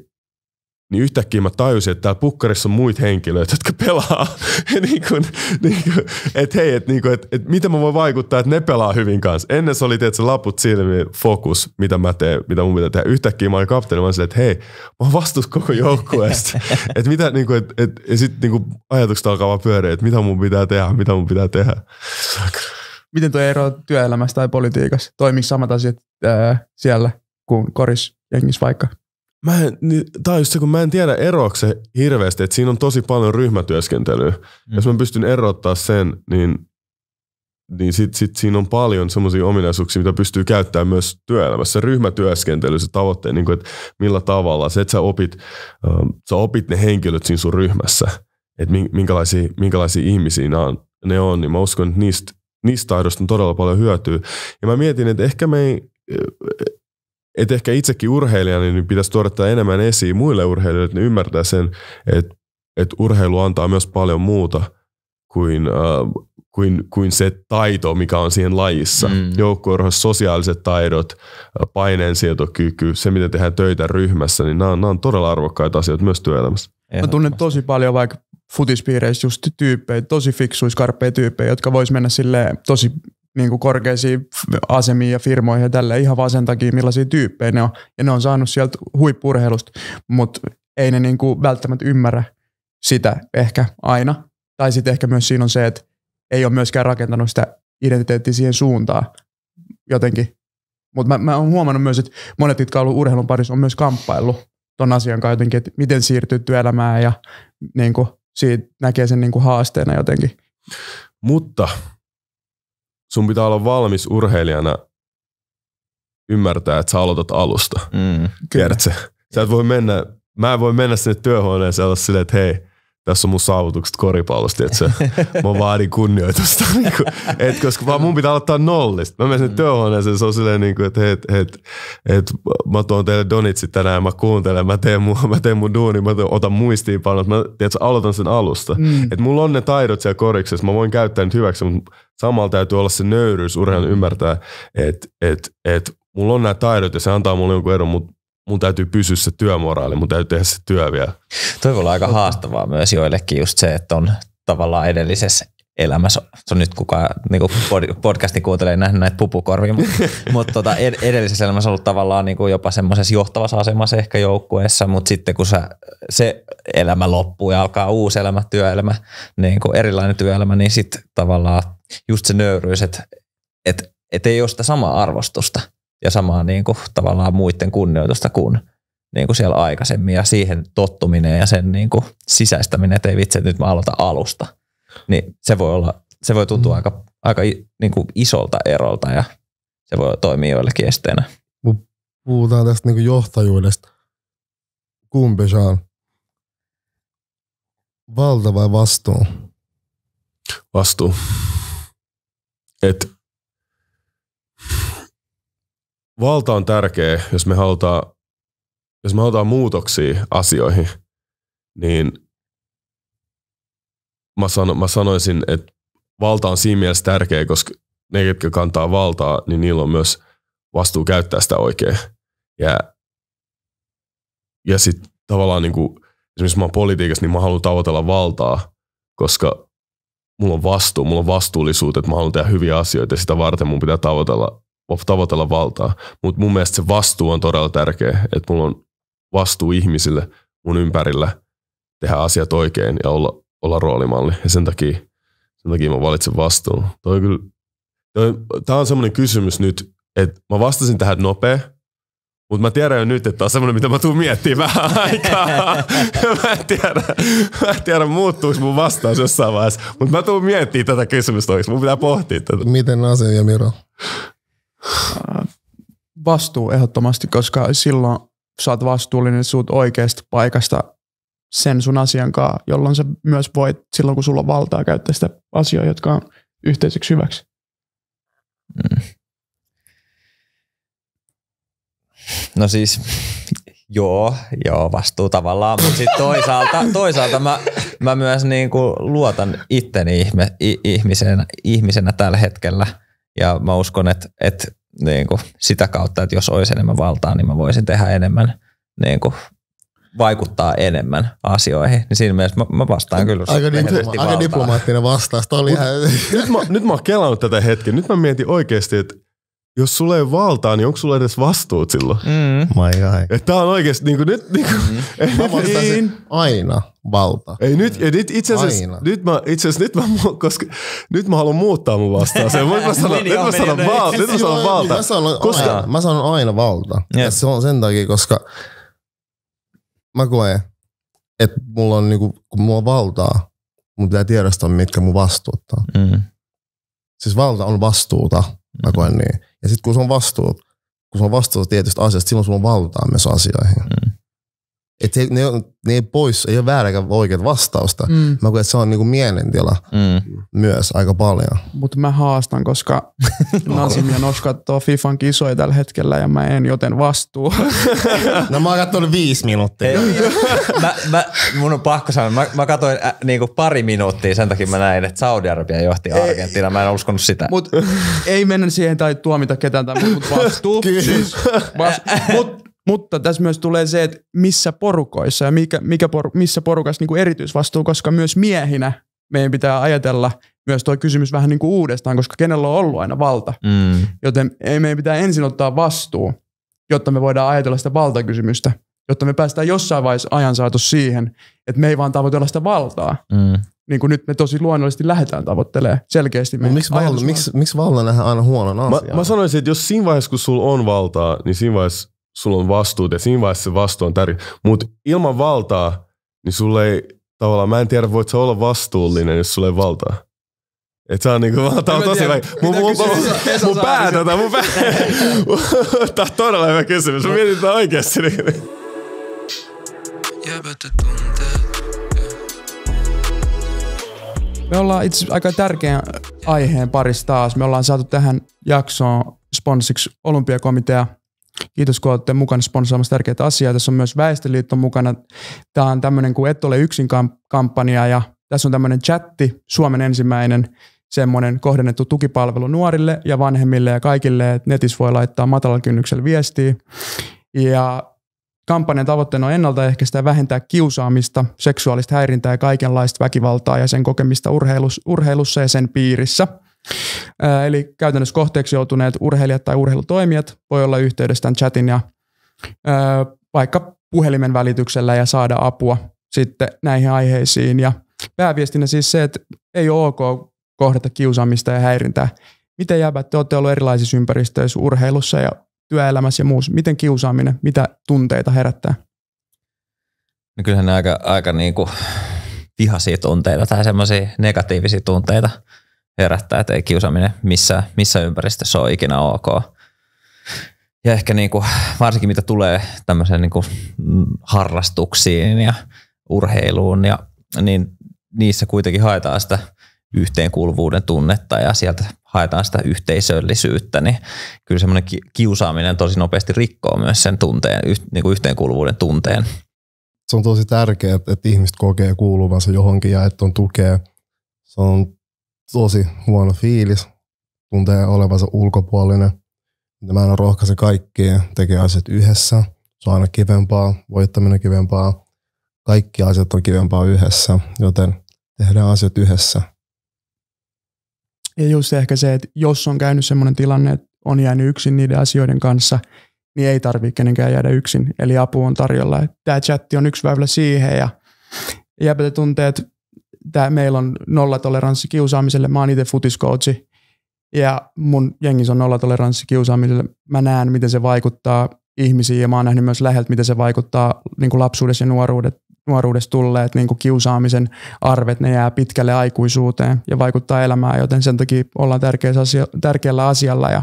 niin yhtäkkiä mä tajusin, että täällä pukkarissa on muita henkilöitä, jotka pelaa. niin kuin, niin kuin, että hei, että niin kuin, että että miten mä voin vaikuttaa, että ne pelaa hyvin kanssa. Ennen se oli tietysti laput silmiin, fokus, mitä mä teen, mitä mun pitää tehdä. Yhtäkkiä mä olin kapteeni, mä olin silleen, että hei, mä oon vastuus koko joukkueesta. että mitä, niin kuin, että, että ja sitten niin kuin ajatukset alkaa vaan pyöriä, että mitä mun pitää tehdä, mitä mun pitää tehdä. miten tuo ero työelämässä tai politiikassa? Toimii samat asiat äh, siellä kuin koris jengissä vaikka? mä en, niin, tää on just se, kun mä en tiedä eroksi hirveästi, että siinä on tosi paljon ryhmätyöskentelyä. Mm. Jos mä pystyn erottaa sen, niin, niin sit, sit siinä on paljon semmoisia ominaisuuksia, mitä pystyy käyttämään myös työelämässä. Ryhmätyöskentely, se tavoitteen, niin kuin, että millä tavalla, se, että sä opit, ähm, sä opit ne henkilöt siinä sun ryhmässä, että minkälaisia, minkälaisia ihmisiä ne on, ne on, niin mä uskon, että niistä, niistä taidoista on todella paljon hyötyä. Ja mä mietin, että ehkä me ei, että ehkä itsekin urheilijana niin pitäisi tuoda tämä enemmän esiin muille urheilijoille, että ne ymmärtää sen, että, että urheilu antaa myös paljon muuta kuin, äh, kuin, kuin se taito, mikä on siihen lajissa. Mm. Joukkueurheilussa sosiaaliset taidot, äh, paineensietokyky, se miten tehdään töitä ryhmässä, niin nämä on, nämä on todella arvokkaita asioita myös työelämässä. Mä tunnen tosi paljon vaikka futispiireissä just tyyppejä, tosi fiksuja, skarppeja tyyppejä, jotka vois mennä sille tosi niin kuin korkeisiin asemiin ja firmoihin ja tälle ihan vaan sen takia, millaisia tyyppejä ne on. Ja ne on saanut sieltä huippurheilusta, mutta ei ne niin kuin välttämättä ymmärrä sitä ehkä aina. Tai sitten ehkä myös siinä on se, että ei ole myöskään rakentanut sitä identiteettiä siihen suuntaan jotenkin. Mutta mä, mä oon huomannut myös, että monet, jotka ovat urheilun parissa, on myös kamppaillut ton asian kanssa jotenkin, että miten siirtyy työelämään ja niin kuin, siitä näkee sen niin kuin haasteena jotenkin. Mutta sun pitää olla valmis urheilijana ymmärtää, että sä aloitat alusta. Mm, Kertse. Sä et voi mennä, mä en voi mennä sinne työhuoneeseen ja olla silleen, että hei, tässä on mun saavutukset koripallosta, että se, mä vaadin niin kunnioitusta. Niin kuin, et, koska vaan mun pitää aloittaa nollista. Mä menen sinne mm. työhuoneeseen, se on silleen, niin kuin, että hei, hei, hei, mä tuon teille donitsi tänään, mä kuuntelen, mä teen mun, mä teen mun duuni, mä otan muistiinpanot, mä tiedätkö, aloitan sen alusta. Mm. Et mulla on ne taidot siellä koriksessa, mä voin käyttää nyt hyväksi, mutta samalla täytyy olla se nöyryys urheilun mm-hmm. ymmärtää, että et, et, mulla on nämä taidot ja se antaa mulle jonkun edun, mutta mun täytyy pysyä se työmoraali, mun täytyy tehdä se työ vielä. Toi voi olla aika haastavaa myös joillekin just se, että on tavallaan edellisessä elämässä. Se on nyt kuka niin kuin podcastin kuuntelee nähnyt näitä pupukorvia, mutta, mutta tota, edellisessä elämässä ollut tavallaan niin kuin jopa semmoisessa johtavassa asemassa ehkä joukkueessa, mutta sitten kun sä, se elämä loppuu ja alkaa uusi elämä, työelämä, niin kuin erilainen työelämä, niin sitten tavallaan just se nöyryys, että et, et ei ole sitä samaa arvostusta ja samaa niin kuin, tavallaan muiden kunnioitusta kuin niin kuin siellä aikaisemmin ja siihen tottuminen ja sen niin kuin sisäistäminen, että ei vitsi, että nyt mä aloitan alusta – niin se voi, olla, se voi tuntua mm. aika, aika niin kuin isolta erolta ja se voi toimia joillekin esteenä. puhutaan tästä niin johtajuudesta. Kumpi se on? Valta vai vastuu? Vastuu. Et valta on tärkeä, jos me halutaan, jos me halutaan muutoksia asioihin, niin – mä, sano, mä sanoisin, että valta on siinä mielessä tärkeä, koska ne, jotka kantaa valtaa, niin niillä on myös vastuu käyttää sitä oikein. Ja, ja sitten tavallaan niin kuin, esimerkiksi mä oon politiikassa, niin mä haluan tavoitella valtaa, koska mulla on vastuu, mulla on vastuullisuutta, että mä haluan tehdä hyviä asioita ja sitä varten mun pitää tavoitella, tavoitella valtaa. Mutta mun mielestä se vastuu on todella tärkeä, että mulla on vastuu ihmisille mun ympärillä tehdä asiat oikein ja olla olla roolimalli. Ja sen takia, sen takia mä valitsen vastuun. Toi kyllä, toi, tää on semmoinen kysymys nyt, että mä vastasin tähän nopea, mutta mä tiedän jo nyt, että tämä on semmoinen, mitä mä tuun miettimään vähän aikaa. mä en tiedä, mä en tiedä muuttuuko mun vastaus jossain vaiheessa. Mutta mä tuun miettimään tätä kysymystä oikeasti. Mun pitää pohtia tätä. Miten asia ja Miro? Vastuu ehdottomasti, koska silloin sä oot vastuullinen suut oikeasta paikasta sen sun asian kanssa, jolloin sä myös voit silloin, kun sulla on valtaa käyttää sitä asiaa, jotka on yhteiseksi hyväksi. Mm. No siis, joo, joo, vastuu tavallaan, mutta sitten toisaalta, toisaalta mä, mä myös niin kuin luotan itteni ihme, ihmisenä, ihmisenä tällä hetkellä. Ja mä uskon, että, että niin kuin sitä kautta, että jos olisi enemmän valtaa, niin mä voisin tehdä enemmän niin kuin vaikuttaa enemmän asioihin, niin siinä mielessä mä, mä vastaan kyllä. Aika, diploma, aika diplomaattinen vastaus. Oli Mut, nyt, mä, nyt mä oon kelannut tätä hetken. Nyt mä mietin oikeasti, että jos sulle ei valtaa, niin onko sulle edes vastuut silloin? Mm. My God. Että tää on oikeasti niin kuin nyt, Niin kuin, mm. mä niin. aina valta. Ei nyt, ja nyt itse asiassa, aina. nyt mä, itse asiassa, nyt mä, koska, nyt mä haluan muuttaa mun vastaaseen. Niin, niin, niin. Nyt mä sanon, nyt siis mä sanon, val, nyt mä sanon valta. Mä sanon, koska, aina, mä sanon aina valta. Yeah. Ja se on sen takia, koska mä koen, että mulla on, niinku, kun mulla on valtaa, mun pitää tiedostaa, mitkä mun vastuut on. Mm. Siis valta on vastuuta, mä mm. koen niin. Ja sitten kun se on vastuut, kun se on vastuuta tietystä asiasta, silloin sulla on valtaa myös asioihin. Mm että ne, ne ei pois, ei ole vääräkään oikeat vastausta. Mm. Mä koen, että se on niinku mielentila mm. myös aika paljon. Mutta mä haastan, koska Nasim ja Nos katsoo Fifan kisoja tällä hetkellä ja mä en joten vastuu. no mä oon katsonut viisi minuuttia. Ei, mä, mä, mun on pakko sanoa, mä, mä katsoin ä, äh, niinku pari minuuttia sen takia mä näin, että Saudi-Arabia johti Argentiina. Mä en uskonut sitä. Mut ei mennä siihen tai tuomita ketään tai mut vastuu. Kyllä. Siis, vastu, äh, äh. mut, mutta tässä myös tulee se, että missä porukoissa ja mikä, mikä por, missä porukassa niin kuin erityisvastuu, koska myös miehinä meidän pitää ajatella myös tuo kysymys vähän niin kuin uudestaan, koska kenellä on ollut aina valta. Mm. Joten ei meidän pitää ensin ottaa vastuu, jotta me voidaan ajatella sitä valtakysymystä, jotta me päästään jossain vaiheessa ajan saatu siihen, että me ei vaan tavoitella sitä valtaa. Mm. Niin kuin nyt me tosi luonnollisesti lähdetään tavoittelemaan selkeästi. No, miksi, valta, miksi, miksi valta nähdään aina huonon asian? Mä, mä sanoisin, että jos siinä vaiheessa, kun sulla on valtaa, niin siinä vaiheessa sulla on vastuut ja siinä vaiheessa se vastuu on tärkeä. Mutta ilman valtaa, niin sulle ei tavallaan, mä en tiedä, voit sä olla vastuullinen, jos sulle ei valtaa. Et se on niinku, tää on tosi vaikea. Mun, mun, mun, tota, mun pää tätä, mun pää. tää on todella hyvä kysymys. Mä mietin tätä oikeesti. Me ollaan itse aika tärkeän aiheen parissa taas. Me ollaan saatu tähän jaksoon sponsiksi Olympiakomitea – Kiitos, kun olette mukana sponsaamassa tärkeitä asiaa. Tässä on myös Väestöliitto mukana. Tämä on tämmöinen kuin Et ole yksin kampanja ja tässä on tämmöinen chatti, Suomen ensimmäinen semmoinen kohdennettu tukipalvelu nuorille ja vanhemmille ja kaikille, että netissä voi laittaa matalalla kynnyksellä viestiä. Ja kampanjan tavoitteena on ennaltaehkäistä ja vähentää kiusaamista, seksuaalista häirintää ja kaikenlaista väkivaltaa ja sen kokemista urheilussa ja sen piirissä – Eli käytännössä kohteeksi joutuneet urheilijat tai urheilutoimijat voi olla yhteydessä tämän chatin ja vaikka puhelimen välityksellä ja saada apua sitten näihin aiheisiin. Ja pääviestinä siis se, että ei ole ok kohdata kiusaamista ja häirintää. Miten jäbät, te olette olleet erilaisissa ympäristöissä, urheilussa ja työelämässä ja muussa. Miten kiusaaminen, mitä tunteita herättää? No kyllähän ne aika, aika niin kuin vihaisia tunteita tai semmoisia negatiivisia tunteita herättää, että ei kiusaaminen missä, missä ympäristössä ole ikinä ok. Ja ehkä niin kuin, varsinkin mitä tulee tämmöiseen niin kuin harrastuksiin ja urheiluun, ja, niin niissä kuitenkin haetaan sitä yhteenkuuluvuuden tunnetta ja sieltä haetaan sitä yhteisöllisyyttä, niin kyllä semmoinen kiusaaminen tosi nopeasti rikkoo myös sen tunteen, niin kuin yhteenkuuluvuuden tunteen. Se on tosi tärkeää, että ihmiset kokee kuuluvansa johonkin ja että on tukea. Se on tosi huono fiilis, tuntee olevansa ulkopuolinen. Mä en rohkaise kaikkia tekee asiat yhdessä. Se on aina kivempaa, voittaminen kivempaa. Kaikki asiat on kivempaa yhdessä, joten tehdään asiat yhdessä. Ja just ehkä se, että jos on käynyt sellainen tilanne, että on jäänyt yksin niiden asioiden kanssa, niin ei tarvitse kenenkään jäädä yksin. Eli apu on tarjolla. Tämä chatti on yksi väylä siihen ja jäpä tuntee, että tää, meillä on nollatoleranssi kiusaamiselle, mä oon itse futiskoutsi ja mun jengissä on nollatoleranssi kiusaamiselle. Mä näen, miten se vaikuttaa ihmisiin ja mä oon nähnyt myös läheltä, miten se vaikuttaa niin kuin lapsuudessa ja nuoruudessa nuoruudessa tulleet niin kuin kiusaamisen arvet, ne jää pitkälle aikuisuuteen ja vaikuttaa elämään, joten sen takia ollaan asia, tärkeällä asialla ja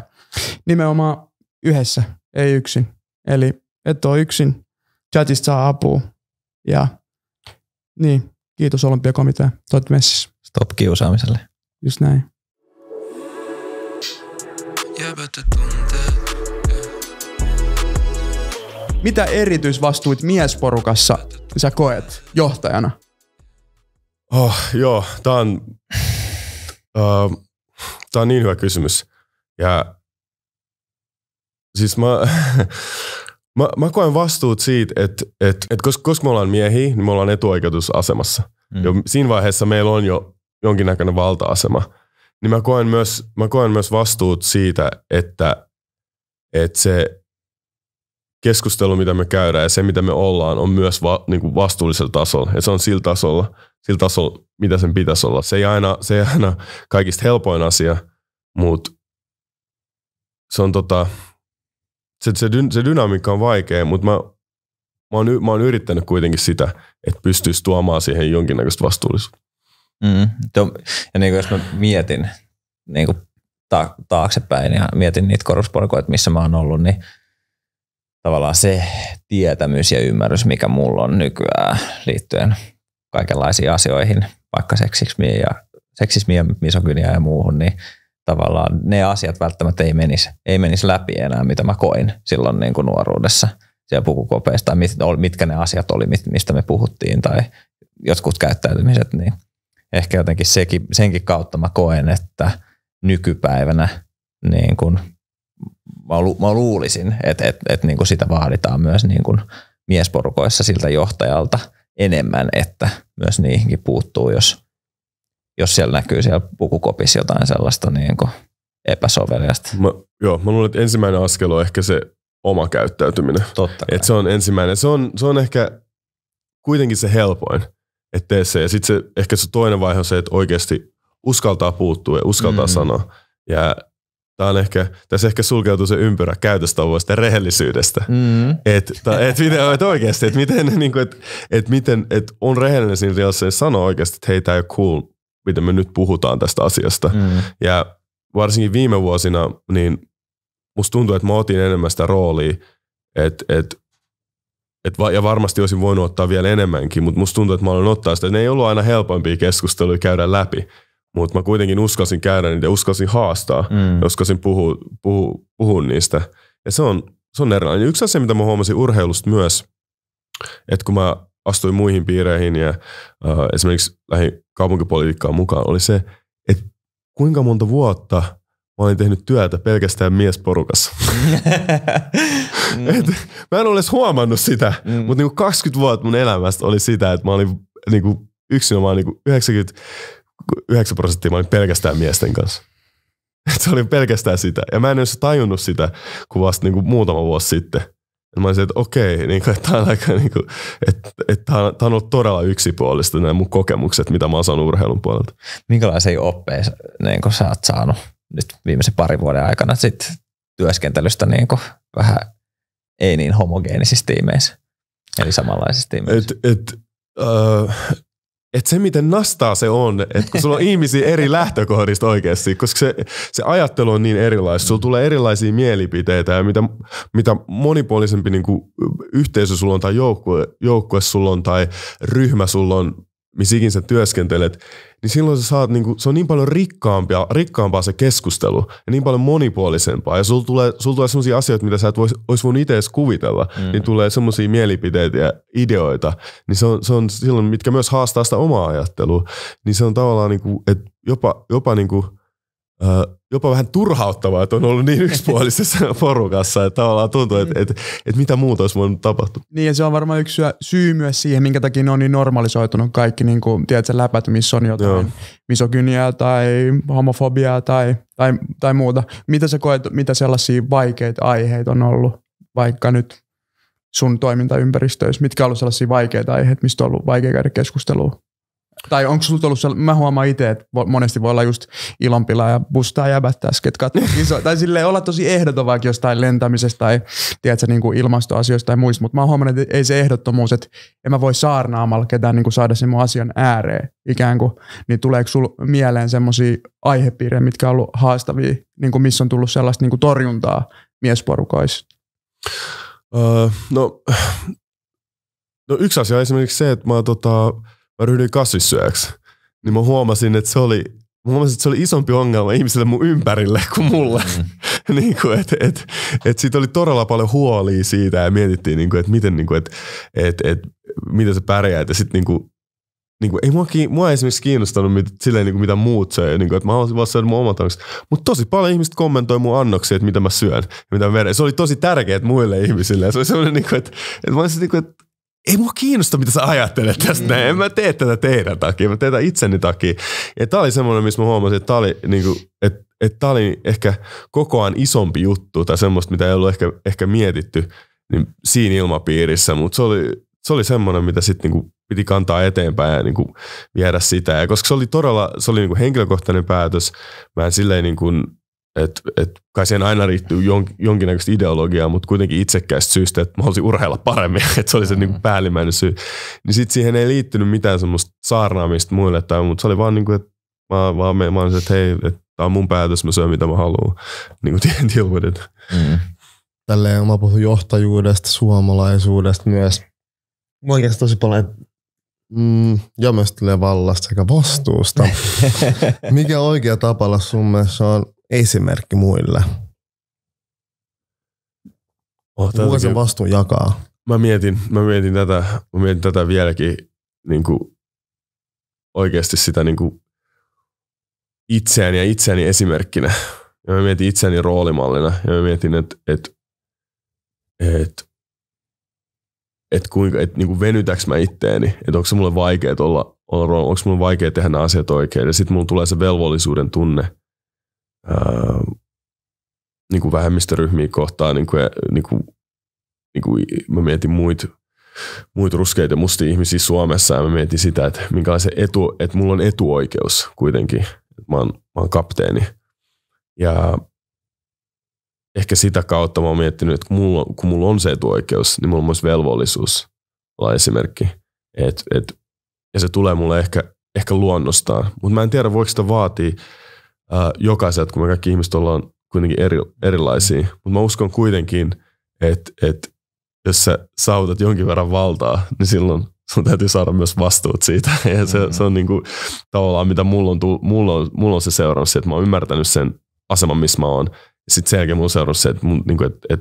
nimenomaan yhdessä, ei yksin. Eli et ole yksin, chatista saa apua ja niin, Kiitos Olympiakomitea. Toit messissä. Stop kiusaamiselle. Just näin. Mitä erityisvastuit miesporukassa sä koet johtajana? Oh, joo, tämä on, uh, tää on niin hyvä kysymys. Ja siis mä, Mä, mä koen vastuut siitä, että et, et koska, koska me ollaan miehiä, niin me ollaan etuoikeutusasemassa. Mm. Ja siinä vaiheessa meillä on jo jonkinnäköinen valta-asema. Niin mä koen myös, mä koen myös vastuut siitä, että, että se keskustelu, mitä me käydään ja se, mitä me ollaan, on myös va, niin kuin vastuullisella tasolla. Ja se on sillä tasolla, sillä tasolla, mitä sen pitäisi olla. Se ei aina, se ei aina kaikista helpoin asia, mutta se on tota, se, se, dy, se dynamiikka on vaikea, mutta mä, mä, oon, mä oon yrittänyt kuitenkin sitä, että pystyisi tuomaan siihen jonkinnäköistä vastuullisuutta. Mm. Ja niin kuin jos mä mietin niin kuin ta- taaksepäin ja mietin niitä korusporkoita, missä mä oon ollut, niin tavallaan se tietämys ja ymmärrys, mikä mulla on nykyään liittyen kaikenlaisiin asioihin, vaikka seksismiin ja, seksismiin ja misogyniaan ja muuhun, niin – tavallaan ne asiat välttämättä ei menisi, ei menisi läpi enää, mitä mä koin silloin niin kuin nuoruudessa siellä pukukopeissa, tai mit, mitkä ne asiat oli, mistä me puhuttiin, tai jotkut käyttäytymiset, niin ehkä jotenkin sekin, senkin kautta mä koen, että nykypäivänä niin kuin, mä, lu, mä luulisin, että että, että niin kuin sitä vaaditaan myös niin kuin miesporukoissa siltä johtajalta enemmän, että myös niihinkin puuttuu, jos – jos siellä näkyy siellä pukukopissa jotain sellaista niin kuin epäsoveliasta. Mä, joo, mä luulen, että ensimmäinen askel on ehkä se oma käyttäytyminen. Totta Et se on ensimmäinen. Se on, se on ehkä kuitenkin se helpoin, että tee se. Ja sitten se, ehkä se toinen vaihe on se, että oikeasti uskaltaa puuttua ja uskaltaa mm. sanoa. Ja Tämä on ehkä, tässä ehkä sulkeutuu se ympyrä käytöstavoista ja rehellisyydestä. Mm. Että et, oikeasti, että miten, niin kuin, et, et miten et on rehellinen siinä se sanoo oikeasti, että hei, tämä ei ole cool, miten me nyt puhutaan tästä asiasta. Mm. Ja varsinkin viime vuosina, niin musta tuntuu, että mä otin enemmän sitä roolia, että et, et, ja varmasti olisin voinut ottaa vielä enemmänkin, mutta musta tuntuu, että mä olen ottaa sitä. Ne ei ollut aina helpompia keskusteluja käydä läpi, mutta mä kuitenkin uskalsin käydä niitä, uskalsin haastaa, mm. ja uskalsin puhua, puhua, puhua niistä. Ja se on, se on erilainen. Yksi asia, mitä mä huomasin urheilusta myös, että kun mä astuin muihin piireihin ja äh, esimerkiksi lähin kaupunkipolitiikkaan mukaan, oli se, että kuinka monta vuotta mä olin tehnyt työtä pelkästään miesporukassa. Mm. Et, mä en ole edes huomannut sitä, mm. mutta niinku 20 vuotta mun elämästä oli sitä, että mä olin niinku, yksinomaan niinku 99 prosenttia mä olin pelkästään miesten kanssa. Et se oli pelkästään sitä. Ja mä en edes tajunnut sitä kuin vasta niinku muutama vuosi sitten. Ja niin mä olisin, että okei, niin kuin, että tämä on, aika, niin kuin, että, että tämä on, tämä on ollut todella yksipuolista nämä mun kokemukset, mitä mä oon saanut urheilun puolelta. Minkälaisia oppeja niin kuin sä oot saanut nyt viimeisen parin vuoden aikana sit työskentelystä niin kuin vähän ei niin homogeenisissa tiimeissä, eli samanlaisissa tiimeissä? Et, et, äh, että se miten nastaa se on, että kun sulla on ihmisiä eri lähtökohdista oikeasti, koska se, se ajattelu on niin erilaista, sulla tulee erilaisia mielipiteitä ja mitä, mitä monipuolisempi niin kuin yhteisö sulla on tai joukkue, joukkue sulla on tai ryhmä sulla on ikin sä työskentelet, niin silloin sä saat, niin kuin, se on niin paljon rikkaampia, rikkaampaa se keskustelu ja niin paljon monipuolisempaa. Ja sulla tulee, sul tulee sellaisia asioita, mitä sä et vois, olisi voinut itse edes kuvitella, mm niin tulee sellaisia mielipiteitä ja ideoita, niin se on, se on silloin, mitkä myös haastaa sitä omaa ajattelua. Niin se on tavallaan, niin kuin, että jopa, jopa niin kuin, jopa vähän turhauttavaa, että on ollut niin yksipuolisessa porukassa, että tavallaan tuntuu, että, että, että mitä muuta olisi voinut tapahtua. Niin ja se on varmaan yksi syy myös siihen, minkä takia ne on niin normalisoitunut kaikki niin kuin, tiedätkö, läpät, missä on jotain Joo. misogyniaa tai homofobiaa tai, tai, tai muuta. Mitä sä koet, mitä sellaisia vaikeita aiheita on ollut vaikka nyt sun toimintaympäristöissä? Mitkä on ollut sellaisia vaikeita aiheita, mistä on ollut vaikea käydä keskustelua? Tai onko sulla ollut sellainen, mä huomaan itse, että monesti voi olla just ilonpila ja bustaa jäbät äsket iso, tai sille olla tosi ehdoton vaikka jostain lentämisestä tai tiedätkö, niin kuin ilmastoasioista tai muista, mutta mä huomannut, että ei se ehdottomuus, että en mä voi saarnaamalla ketään niin kuin saada sen mun asian ääreen ikään kuin, niin tuleeko sulla mieleen semmoisia aihepiirejä, mitkä on ollut haastavia, niin kuin missä on tullut sellaista niin kuin torjuntaa miesporukoissa? Öö, no, no yksi asia on esimerkiksi se, että mä tota, mä ryhdyin kasvissyöksi, niin mä huomasin, että se oli, mä huomasin, että se oli isompi ongelma ihmisille mun ympärille kuin mulle. Mm. niin kuin, et, et, et siitä oli todella paljon huolia siitä ja mietittiin, niin kuin, että miten, niin kuin, et, et, et, miten se pärjää. Ja sitten niin kuin, niin kuin, ei mua, mua ei esimerkiksi kiinnostanut mit, silleen, niin kuin, mitä muut söi, niin kuin, että mä haluaisin vaan syödä mun omat annokset. Mutta tosi paljon ihmiset kommentoi mun annoksia, että mitä mä syön ja mitä mä veren. Se oli tosi tärkeää muille ihmisille. Se oli semmoinen, niin kuin, että, että mä olisin, niin kuin, että ei mua kiinnosta, mitä sä ajattelet tästä mm. En mä tee tätä teidän takia, mä teen tätä itseni takia. Ja tää oli semmoinen, missä mä huomasin, että tää oli, kuin, niinku, et, et tää oli ehkä koko ajan isompi juttu tai semmoista, mitä ei ollut ehkä, ehkä mietitty niin siinä ilmapiirissä, mutta se oli, se oli semmoinen, mitä sitten niinku piti kantaa eteenpäin ja kuin niinku viedä sitä. Ja koska se oli todella, se oli kuin niinku henkilökohtainen päätös, mä en silleen kuin, et, et kai siihen aina riittyy jon, jonkinnäköistä ideologiaa, mutta kuitenkin itsekkäistä syystä, että mä halusin urheilla paremmin, että se oli se niinku mm. päällimmäinen syy. Niin sitten siihen ei liittynyt mitään semmoista saarnaamista muille, tai, mutta se oli vaan niin kuin, että mä, vaan mä, mä olin se, että hei, että tämä on mun päätös, mä syön mitä mä haluan. Niin kuin tien with Mm. Tälleen mä puhun johtajuudesta, suomalaisuudesta myös. Mä oikeastaan tosi paljon, että Mm, ja myös tulee vallasta sekä vastuusta. Mikä oikea tapa olla sun mielestä on esimerkki muille. Oh, Kuka sen vastuun jakaa? Mä mietin, mä mietin, tätä, mä mietin tätä vieläkin niin kuin oikeasti sitä niin kuin itseäni ja itseäni esimerkkinä. Ja mä mietin itseäni roolimallina ja mä mietin, että et, et, et kuinka, et niinku venytäks mä itteeni, että onko se mulle vaikea olla, olla onko mulle vaikea tehdä nämä asiat oikein. Ja sitten mulla tulee se velvollisuuden tunne, ää, öö, niin kuin vähemmistöryhmiä kohtaan, niin kuin, niin kuin, niin kuin mä mietin muita muit ruskeita ja mustia ihmisiä Suomessa ja mä mietin sitä, että minkälaisen etu, että mulla on etuoikeus kuitenkin, mä oon, mä oon kapteeni. Ja ehkä sitä kautta mä oon miettinyt, että kun mulla, kun mulla on se etuoikeus, niin mulla on myös velvollisuus olla esimerkki. Et, et, ja se tulee mulle ehkä, ehkä luonnostaan, mutta mä en tiedä voiko sitä vaatia ää, jokaiselta, kun me kaikki ihmiset ollaan kuitenkin eri, erilaisia. Mutta mä uskon kuitenkin, että et, jos sä saavutat jonkin verran valtaa, niin silloin sun täytyy saada myös vastuut siitä. Ja se, mm-hmm. se on mm-hmm. niin kuin, tavallaan, mitä mulla on, tullut, mulla, on, mulla on se seuraus, että mä oon ymmärtänyt sen aseman, missä mä oon. Sitten sen jälkeen mulla on seuraus se, että mun, niinku, et, et,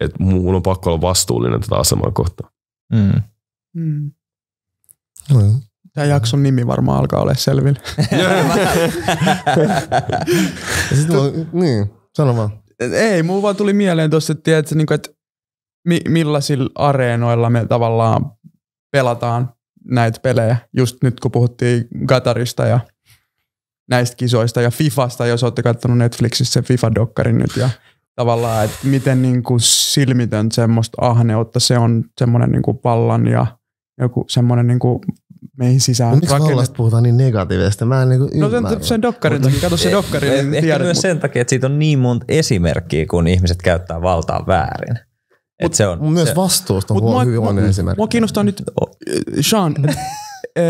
et mun on pakko olla vastuullinen tätä asemaa kohtaan. Mm. Mm. Tämä jakson nimi varmaan alkaa olla selvillä. sitten niin, sano vaan. Ei, muu vaan tuli mieleen tuossa, että, tiedätkö, niin kuin, että mi- millaisilla areenoilla me tavallaan pelataan näitä pelejä. Just nyt kun puhuttiin Katarista ja näistä kisoista ja Fifasta, jos olette katsonut Netflixissä FIFA-dokkarin nyt ja tavallaan, että miten niin kuin silmitön semmoista ahneutta se on, semmoinen niin kuin pallan ja joku semmoinen niin kuin meihin sisään. No, miksi rakennet... puhutaan niin negatiivisesti? Mä en niinku No sen, sen dokkarin takia, kato se dokkari. Niin e- ehkä tiedät, myös sen takia, että siitä on niin monta esimerkkiä, kun ihmiset käyttää valtaa väärin. Mut, se on, myös se... vastuusta on mua, hyvin mua, esimerkki. Mua kiinnostaa nyt, eh, Sean, eh,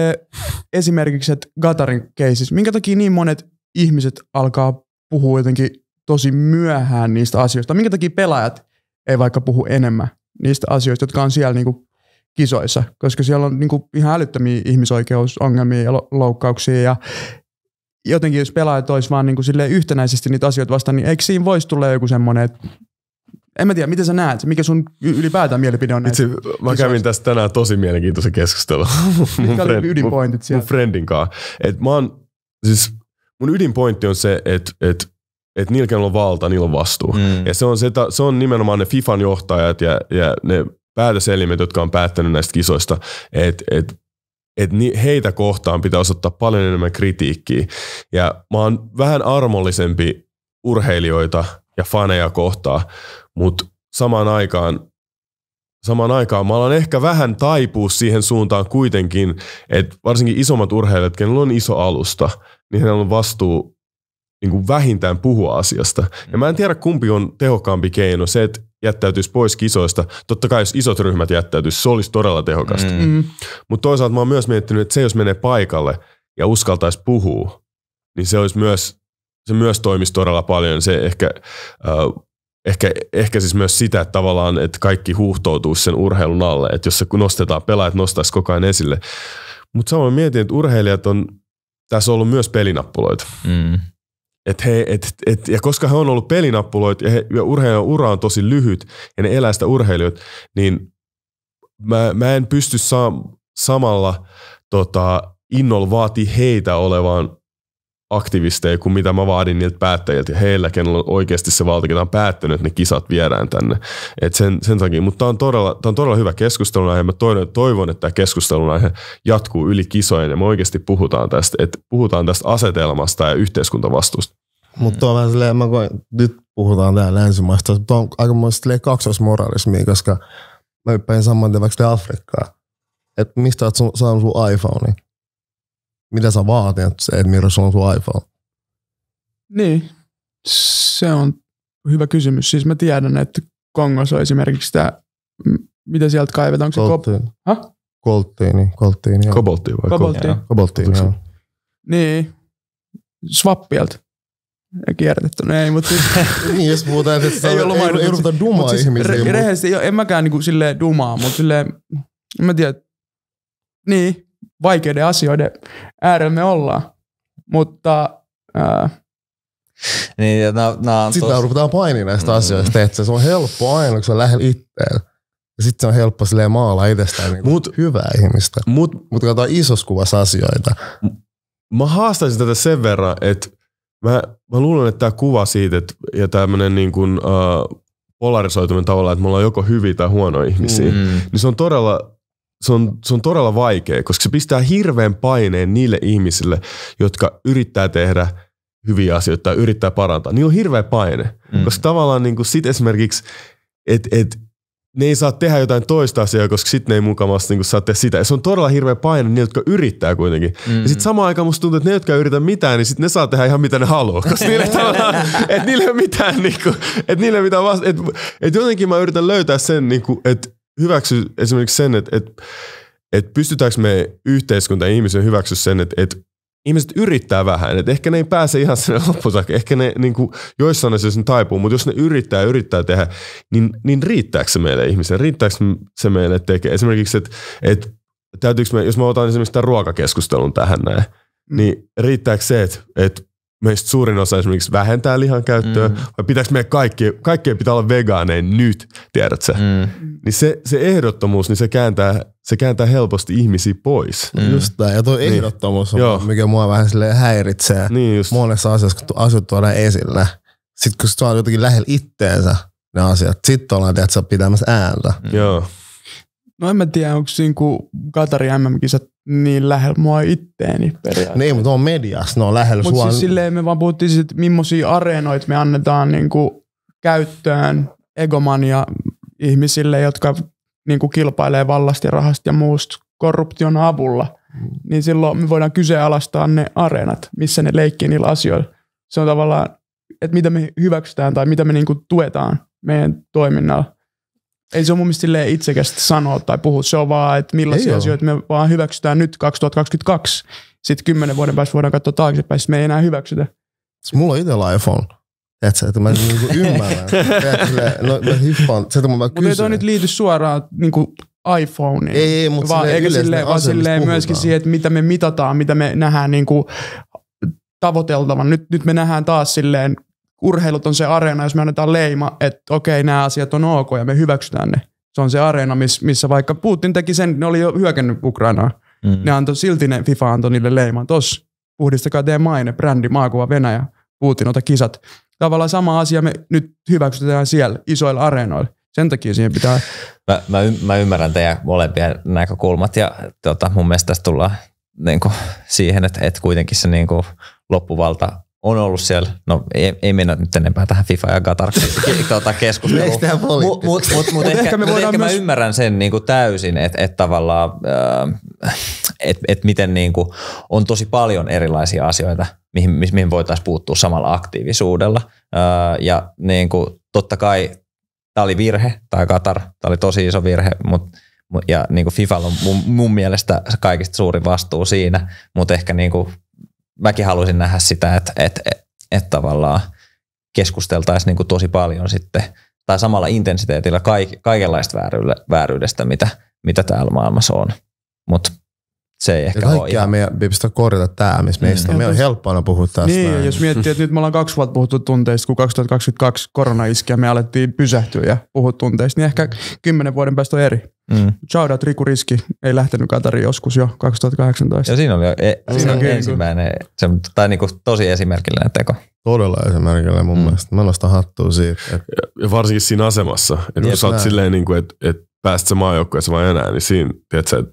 esimerkiksi, että Gatarin keisissä, minkä takia niin monet ihmiset alkaa puhua jotenkin tosi myöhään niistä asioista? Minkä takia pelaajat ei vaikka puhu enemmän niistä asioista, jotka on siellä niinku kisoissa, koska siellä on niin kuin ihan älyttömiä ihmisoikeusongelmia ja loukkauksia ja jotenkin jos pelaajat olisi vaan niin kuin yhtenäisesti niitä asioita vastaan, niin eikö siinä voisi tulla joku semmoinen, että en mä tiedä, miten sä näet, mikä sun ylipäätään mielipide on Itse, mä kävin tästä tänään tosi mielenkiintoisen keskustelun. mun, friend, ydinpointit mun, mun friendin kanssa. Et mä oon, siis mun ydinpointti on se, että et, et niillä on valta, niillä on vastuu. Mm. Ja se on, se, se on nimenomaan ne FIFAn johtajat ja, ja ne päätöselimet, jotka on päättänyt näistä kisoista, että et, et heitä kohtaan pitää osoittaa paljon enemmän kritiikkiä. Ja mä oon vähän armollisempi urheilijoita ja faneja kohtaan, mutta samaan aikaan samaan aikaan mä alan ehkä vähän taipua siihen suuntaan kuitenkin, että varsinkin isommat urheilijat, kenellä on iso alusta, niin heillä on vastuu niin kuin vähintään puhua asiasta. Ja mä en mm. tiedä kumpi on tehokkaampi keino, se että jättäytyisi pois kisoista. Totta kai jos isot ryhmät jättäytyisi, se olisi todella tehokasta. Mm. mm. Mutta toisaalta mä oon myös miettinyt, että se jos menee paikalle ja uskaltaisi puhua, niin se olisi myös, se myös toimisi todella paljon. Se ehkä, äh, ehkä, ehkä siis myös sitä, että tavallaan, että kaikki huuhtoutuu sen urheilun alle, että jos se nostetaan, pelaajat nostaisi koko ajan esille. Mutta samoin mietin, että urheilijat on tässä on ollut myös pelinappuloita. Mm. Et he, et, et, ja koska he on ollut pelinappuloita ja, ja urheilijan ura on tosi lyhyt ja ne elää sitä urheilijoita, niin mä, mä en pysty saa, samalla tota, innolla vaatii heitä olevaan aktivisteja kuin mitä mä vaadin niiltä päättäjiltä. Ja heillä, kenellä on oikeasti se valta, ketä on päättänyt, että ne kisat viedään tänne. Et sen, sen takia, mutta tämä on, todella, tämä on todella hyvä keskustelun aihe. Mä toivon, toivon että tämä keskustelun aihe jatkuu yli kisojen ja me oikeasti puhutaan tästä, että puhutaan tästä asetelmasta ja yhteiskuntavastuusta. Mutta mm. on vähän silleen, mä koen, nyt puhutaan täällä länsimaista, mutta on aikamoista kaksoismoralismia, koska mä yppäin saman tien vaikka Afrikkaa. Että mistä oot saanut sun iPhoneen? mitä sä vaatit, se, että se sulla on sun iPhone? Niin, se on hyvä kysymys. Siis mä tiedän, että Kongossa on esimerkiksi tämä, mitä sieltä kaivetaan, onko Kolttiin. se kop... Ha? Kolttiini, kolttiini. Kobolttiin vai? Kobolttiin. Kobolttiin, joo. Niin, Ja kiertetty, No ei, mutta siis... niin, jos puhutaan, että se ei, ollut mainittu. ei ruveta dumaa siis ihmisiä. Re- rehellisesti, en mäkään niinku silleen dumaa, mutta silleen, mä tiedä, niin, vaikeiden asioiden äärellä me ollaan. Mutta... Ää, niin, nää on Sitten tos... ruvetaan painimaan näistä mm. asioista, että se on helppo aina, kun se on lähellä itseään. Ja sitten se on helppo silleen maalla itsestään niin mut, hyvää ihmistä. Mutta mut katsotaan isossa kuvassa asioita. Mä haastaisin tätä sen verran, että mä, mä luulen, että tämä kuva siitä että, ja tämmöinen niin kuin, äh, polarisoituminen tavalla, että me ollaan joko hyviä tai huonoja ihmisiä, mm. niin se on todella se on, se on todella vaikea, koska se pistää hirveän paineen niille ihmisille, jotka yrittää tehdä hyviä asioita tai yrittää parantaa. Niillä on hirveä paine, mm. koska tavallaan niin kuin sit esimerkiksi, että et, ne ei saa tehdä jotain toista asiaa, koska sitten ne ei mukavasti niin saa tehdä sitä. Ja se on todella hirveä paine niille, jotka yrittää kuitenkin. mm Ja sitten samaan aikaan musta tuntuu, että ne, jotka ei yritä mitään, niin sitten ne saa tehdä ihan mitä ne haluaa. Koska niille, et niille ei ole mitään, niin kuin, et niille ei mitään vasta- et, että jotenkin mä yritän löytää sen, niin kuin, että hyväksy esimerkiksi sen, että, että, että pystytäänkö me yhteiskunta ja ihmisen hyväksy sen, että, että ihmiset yrittää vähän, että ehkä ne ei pääse ihan sinne loppuun ehkä ne niin kuin, joissain asioissa ne taipuu, mutta jos ne yrittää yrittää tehdä, niin, niin riittääkö se meille ihmisen, riittääkö se meille tekee? Esimerkiksi, että, että täytyykö me, jos mä otan esimerkiksi tämän ruokakeskustelun tähän näin, mm. niin riittääkö se, että, että meistä suurin osa esimerkiksi vähentää lihan käyttöä, mm. vai pitäisikö meidän kaikki, kaikkien pitää olla vegaaneja nyt, tiedätkö? Mm. Niin se, se ehdottomuus, niin se kääntää, se kääntää helposti ihmisiä pois. Mm. Just tämä, ja tuo niin. ehdottomuus on, Joo. mikä mua vähän sille häiritsee niin just. monessa asiassa, kun asiat tuodaan esille. Sitten kun se on jotenkin lähellä itteensä ne asiat, sitten ollaan tietysti pitämässä ääntä. Mm. Joo. No en mä tiedä, onko niinku Katari MM-kisat niin lähellä mua itteeni periaatteessa. Niin, mutta on mediassa, ne on lähellä Mut sua. Mutta siis silleen me vaan puhuttiin siitä, että millaisia areenoita me annetaan niin kuin, käyttöön egomania ihmisille, jotka niin kuin, kilpailee vallasta ja rahasta ja muusta korruption avulla. Mm. Niin silloin me voidaan kyseenalaistaa ne areenat, missä ne leikkii niillä asioilla. Se on tavallaan, että mitä me hyväksytään tai mitä me niin kuin, tuetaan meidän toiminnalla ei se ole mun mielestä itsekästä sanoa tai puhua. Se on vaan, että millaisia ei asioita ole. me vaan hyväksytään nyt 2022. Sitten kymmenen vuoden päästä voidaan katsoa taaksepäin, me ei enää hyväksytä. Siis mulla on itsellä iPhone. Tiedätkö, että mä niinku, niinku ymmärrän. no, mä no hiffaan. Se, että mä Mutta ei toi nyt liity suoraan niinku iPhoneen. Ei, ei, mutta vaan, silleen, silleen, vaan silleen myöskin siihen, että mitä me mitataan, mitä me nähdään niinku tavoiteltavan. Nyt, nyt me nähdään taas silleen urheilut on se areena, jos me annetaan leima, että okei, nämä asiat on ok ja me hyväksytään ne. Se on se areena, missä vaikka Putin teki sen, ne oli jo hyökännyt Ukrainaa. Mm. Ne antoi, silti ne FIFA antoi niille leiman. Tos, puhdistakaa teidän maine, brändi, maakuva, Venäjä, Putin, ota kisat. Tavallaan sama asia me nyt hyväksytään siellä isoilla areenoilla. Sen takia siihen pitää... Mä, mä, y- mä ymmärrän teidän molempia näkökulmat ja tota, mun mielestä tässä tullaan niin kuin, siihen, että, että kuitenkin se niin kuin, loppuvalta on ollut siellä, no ei, ei mennä nyt enempää tähän FIFA ja Qatar tuota keskusteluun, mutta mut, mut, mut ehkä, ehkä, me mut ehkä myös... mä ymmärrän sen niin kuin täysin, että äh, et tavallaan, että et miten niin kuin on tosi paljon erilaisia asioita, mihin, mihin voitaisiin puuttua samalla aktiivisuudella äh, ja niin kuin totta kai tämä oli virhe, tai Qatar, tämä oli tosi iso virhe, mutta ja niin kuin FIFA on mun, mun mielestä kaikista suurin vastuu siinä, mutta ehkä niin kuin mäkin haluaisin nähdä sitä, että, että, että, että tavallaan keskusteltaisiin niin kuin tosi paljon sitten tai samalla intensiteetillä kaik, kaikenlaista vääryydestä, mitä, mitä täällä maailmassa on. Mutta se ei ehkä ja ole ihan... meidän pitää korjata tämä, missä mm. meistä on. Meillä on helppo aina puhua tästä. Niin, näin. jos miettii, että nyt me ollaan kaksi vuotta puhuttu tunteista, kun 2022 korona iski ja me alettiin pysähtyä ja puhua tunteista, niin ehkä kymmenen vuoden päästä on eri. Mm. Shoutout Riku Riski, ei lähtenyt Katariin joskus jo 2018. Ja siinä oli jo e- siinä on ensimmäinen, se, tai niinku tosi esimerkillinen teko. Todella esimerkillinen mun mm. mielestä. Mä nostan hattua siitä. Et... Ja varsinkin siinä asemassa, että kun sä oot silleen, niinku, että et pääst sä maajoukkueessa vai enää, niin siinä, tiedätkö, että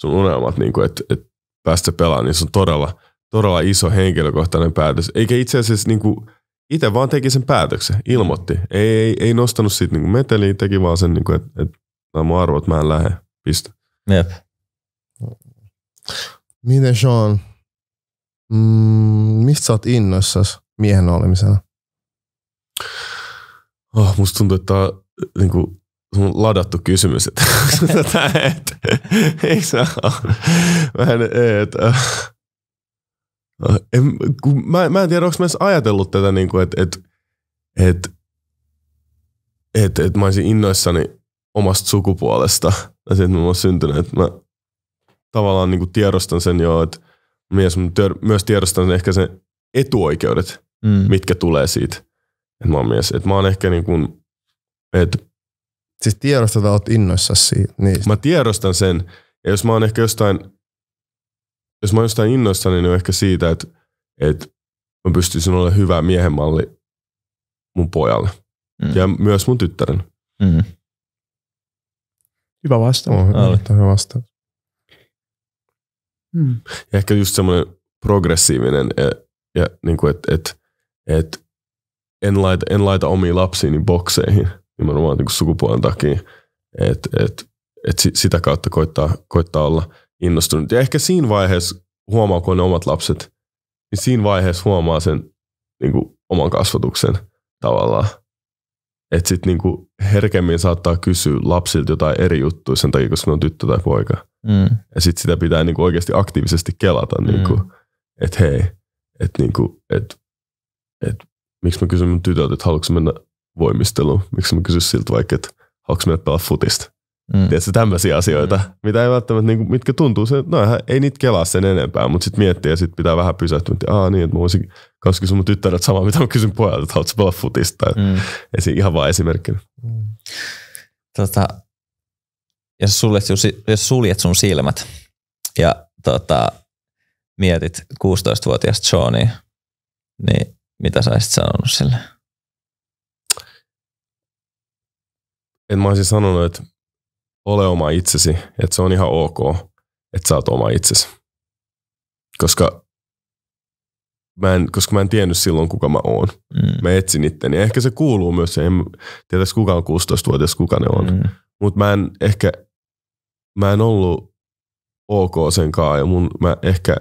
sun unelmat, niinku, että et pääst se pelaamaan, niin se on todella, todella iso henkilökohtainen päätös. Eikä itse asiassa niinku, itse vaan teki sen päätöksen, ilmoitti. Ei, ei, ei nostanut siitä niinku meteliä, teki vaan sen, niinku, että et, Mä mun että mä en lähde. Piste. Jep. Miten Sean, mm, mistä sä oot innoissas miehen olemisena? Oh, musta tuntuu, että niinku niin kuin, on ladattu kysymys. Että, tätä, että, ei saa. Mä en, et, oh, kun, mä, mä en tiedä, onko mä edes ajatellut tätä, niin kuin, että että et, et, et mä olisin innoissani omasta sukupuolesta ja sitten mä oon syntynyt. Että mä tavallaan niin tiedostan sen jo, että mies, myös tiedostan ehkä sen etuoikeudet, mm. mitkä tulee siitä, että mä oon mies. Että mä oon ehkä niin kuin, että Siis tiedostat, että oot innoissa siitä. Niin. Mä tiedostan sen. Ja jos mä oon ehkä jostain, jos mä oon jostain innoissa, niin on ehkä siitä, että, että mä pystyisin olla hyvä miehen malli mun pojalle. Mm. Ja myös mun tyttären. Mm. Hyvä vastaus. On, oh, hyvä, hyvä vastaus. Hmm. ehkä just semmoinen progressiivinen, ja, ja niin että et, et, en, laita, en laita omia lapsiini bokseihin nimenomaan niin sukupuolen takia, että et, et sitä kautta koittaa, koittaa olla innostunut. Ja ehkä siinä vaiheessa huomaa, kun on ne omat lapset, niin siinä vaiheessa huomaa sen niin kuin, oman kasvatuksen tavallaan. Että sitten niinku herkemmin saattaa kysyä lapsilta jotain eri juttuja sen takia, koska ne on tyttö tai poika. Mm. Ja sitten sitä pitää niinku oikeasti aktiivisesti kelata, mm. niinku, että hei, että niinku, et, et, miksi mä kysyn mun tytöltä, että haluatko mennä voimisteluun? Miksi mä kysyn siltä vaikka, että haluatko mennä pelaa futista? Mm. Tiedätkö, tämmöisiä asioita, mm. mitä ei välttämättä, niin kuin, mitkä tuntuu, se, no ei niitä kelaa sen enempää, mutta sitten miettii ja sitten pitää vähän pysähtyä, että aah niin, että mä voisin kanssa kysyä mun tyttäret samaa, mitä mä kysyn pojalta, että haluatko pelaa futista. Mm. Esiin, ihan vaan esimerkkinä. Mm. Tota, jos, suljet, jos suljet sun silmät ja tota, mietit 16-vuotiaasta Johnia, niin mitä sä olisit sanonut sille? En mä olisin sanonut, että ole oma itsesi, että se on ihan ok, että sä oot oma itsesi. Koska mä en, koska mä en tiennyt silloin, kuka mä oon. Mm. Mä etsin itteni. Ehkä se kuuluu myös, en tiedä kuka on 16-vuotias, kuka ne on. Mm. Mutta mä en ehkä, mä en ollut ok senkaan ja mun, mä ehkä,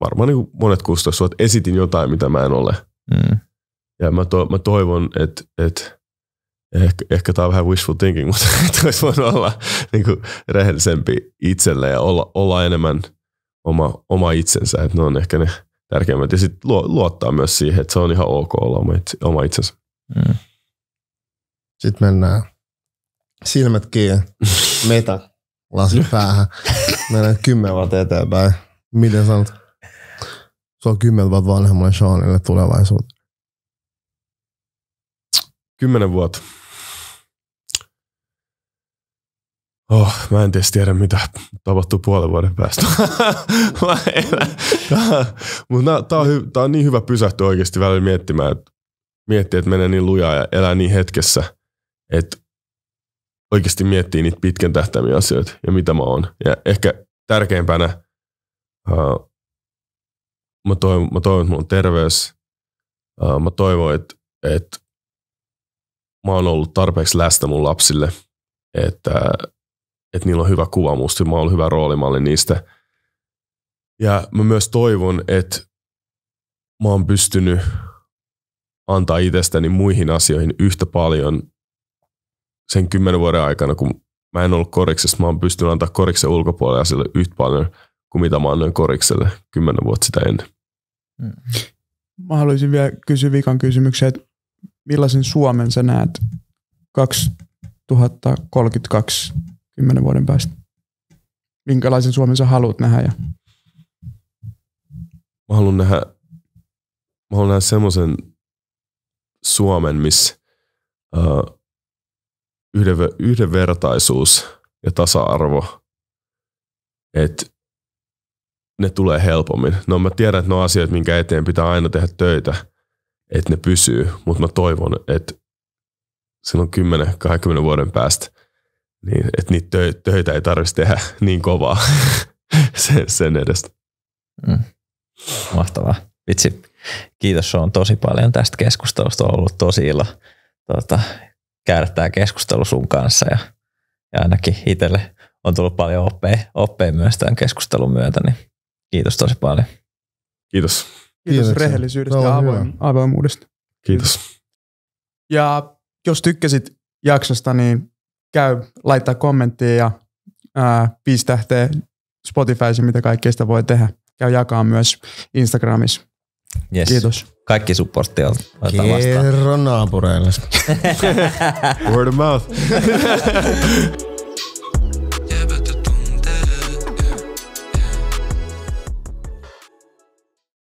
varmaan niin monet 16-vuotiaat esitin jotain, mitä mä en ole. Mm. Ja mä, to, mä toivon, että et ehkä, ehkä tämä on vähän wishful thinking, mutta että olisi voinut olla niin kuin rehellisempi itselle ja olla, olla enemmän oma, oma itsensä. Että ne on ehkä ne tärkeimmät. Ja sitten luottaa myös siihen, että se on ihan ok olla oma, itse, oma itsensä. Mm. Sitten mennään silmät kiinni, meta, lasi päähän. Mennään kymmen vuotta eteenpäin. Miten sanot? Se on kymmen vuotta vanhemmalle Seanille tulevaisuuteen. Kymmenen vuotta. Oh, mä en edes tiedä, mitä tapahtuu puolen vuoden päästä. Mutta tää, on, hy- tää on niin hyvä pysähtyä oikeasti välillä miettimään, että miettii, että menee niin lujaa ja elää niin hetkessä, että oikeasti miettii niitä pitkän tähtäimiä asioita ja mitä mä oon. Ja ehkä tärkeimpänä uh, mä, toivon, mä toivon, että mun terveys. Uh, mä toivon, että, että mä oon ollut tarpeeksi läsnä mun lapsille, että uh, että niillä on hyvä kuva musta, mä oon hyvä roolimalli niistä. Ja mä myös toivon, että mä oon pystynyt antaa itsestäni muihin asioihin yhtä paljon sen kymmenen vuoden aikana, kun mä en ollut koriksessa, mä oon pystynyt antaa koriksen ulkopuolelle asioille yhtä paljon kuin mitä mä annoin korikselle kymmenen vuotta sitä ennen. Mm. Mä haluaisin vielä kysyä viikan kysymyksen, että millaisen Suomen sä näet 2032 kymmenen vuoden päästä? Minkälaisen Suomen sä haluat nähdä? Ja... Mä haluan nähdä, mä haluan nähdä semmoisen Suomen, missä uh, yhden, yhdenvertaisuus ja tasa-arvo, että ne tulee helpommin. No mä tiedän, että ne on asioita, minkä eteen pitää aina tehdä töitä, että ne pysyy, mutta mä toivon, että silloin 10-20 vuoden päästä – niin, että niitä tö- töitä ei tarvitsisi tehdä niin kovaa sen, sen edestä. Mm. Mahtavaa. Vitsi, kiitos on tosi paljon tästä keskustelusta. On ollut tosi ilo tuota, käydä tämä keskustelu sun kanssa ja, ja ainakin itselle on tullut paljon oppeja, oppeja myös tämän keskustelun myötä, niin kiitos tosi paljon. Kiitos. Kiitos Kiitoksia. rehellisyydestä ja avoim- avoimuudesta. Kiitos. Ja jos tykkäsit jaksosta, niin käy laittaa kommenttia ja ää, viisi tähteä Spotifyssa, mitä kaikkea sitä voi tehdä. Käy jakaa myös Instagramissa. Yes. Kiitos. Kaikki supportti on Kerro naapureille. Word of mouth.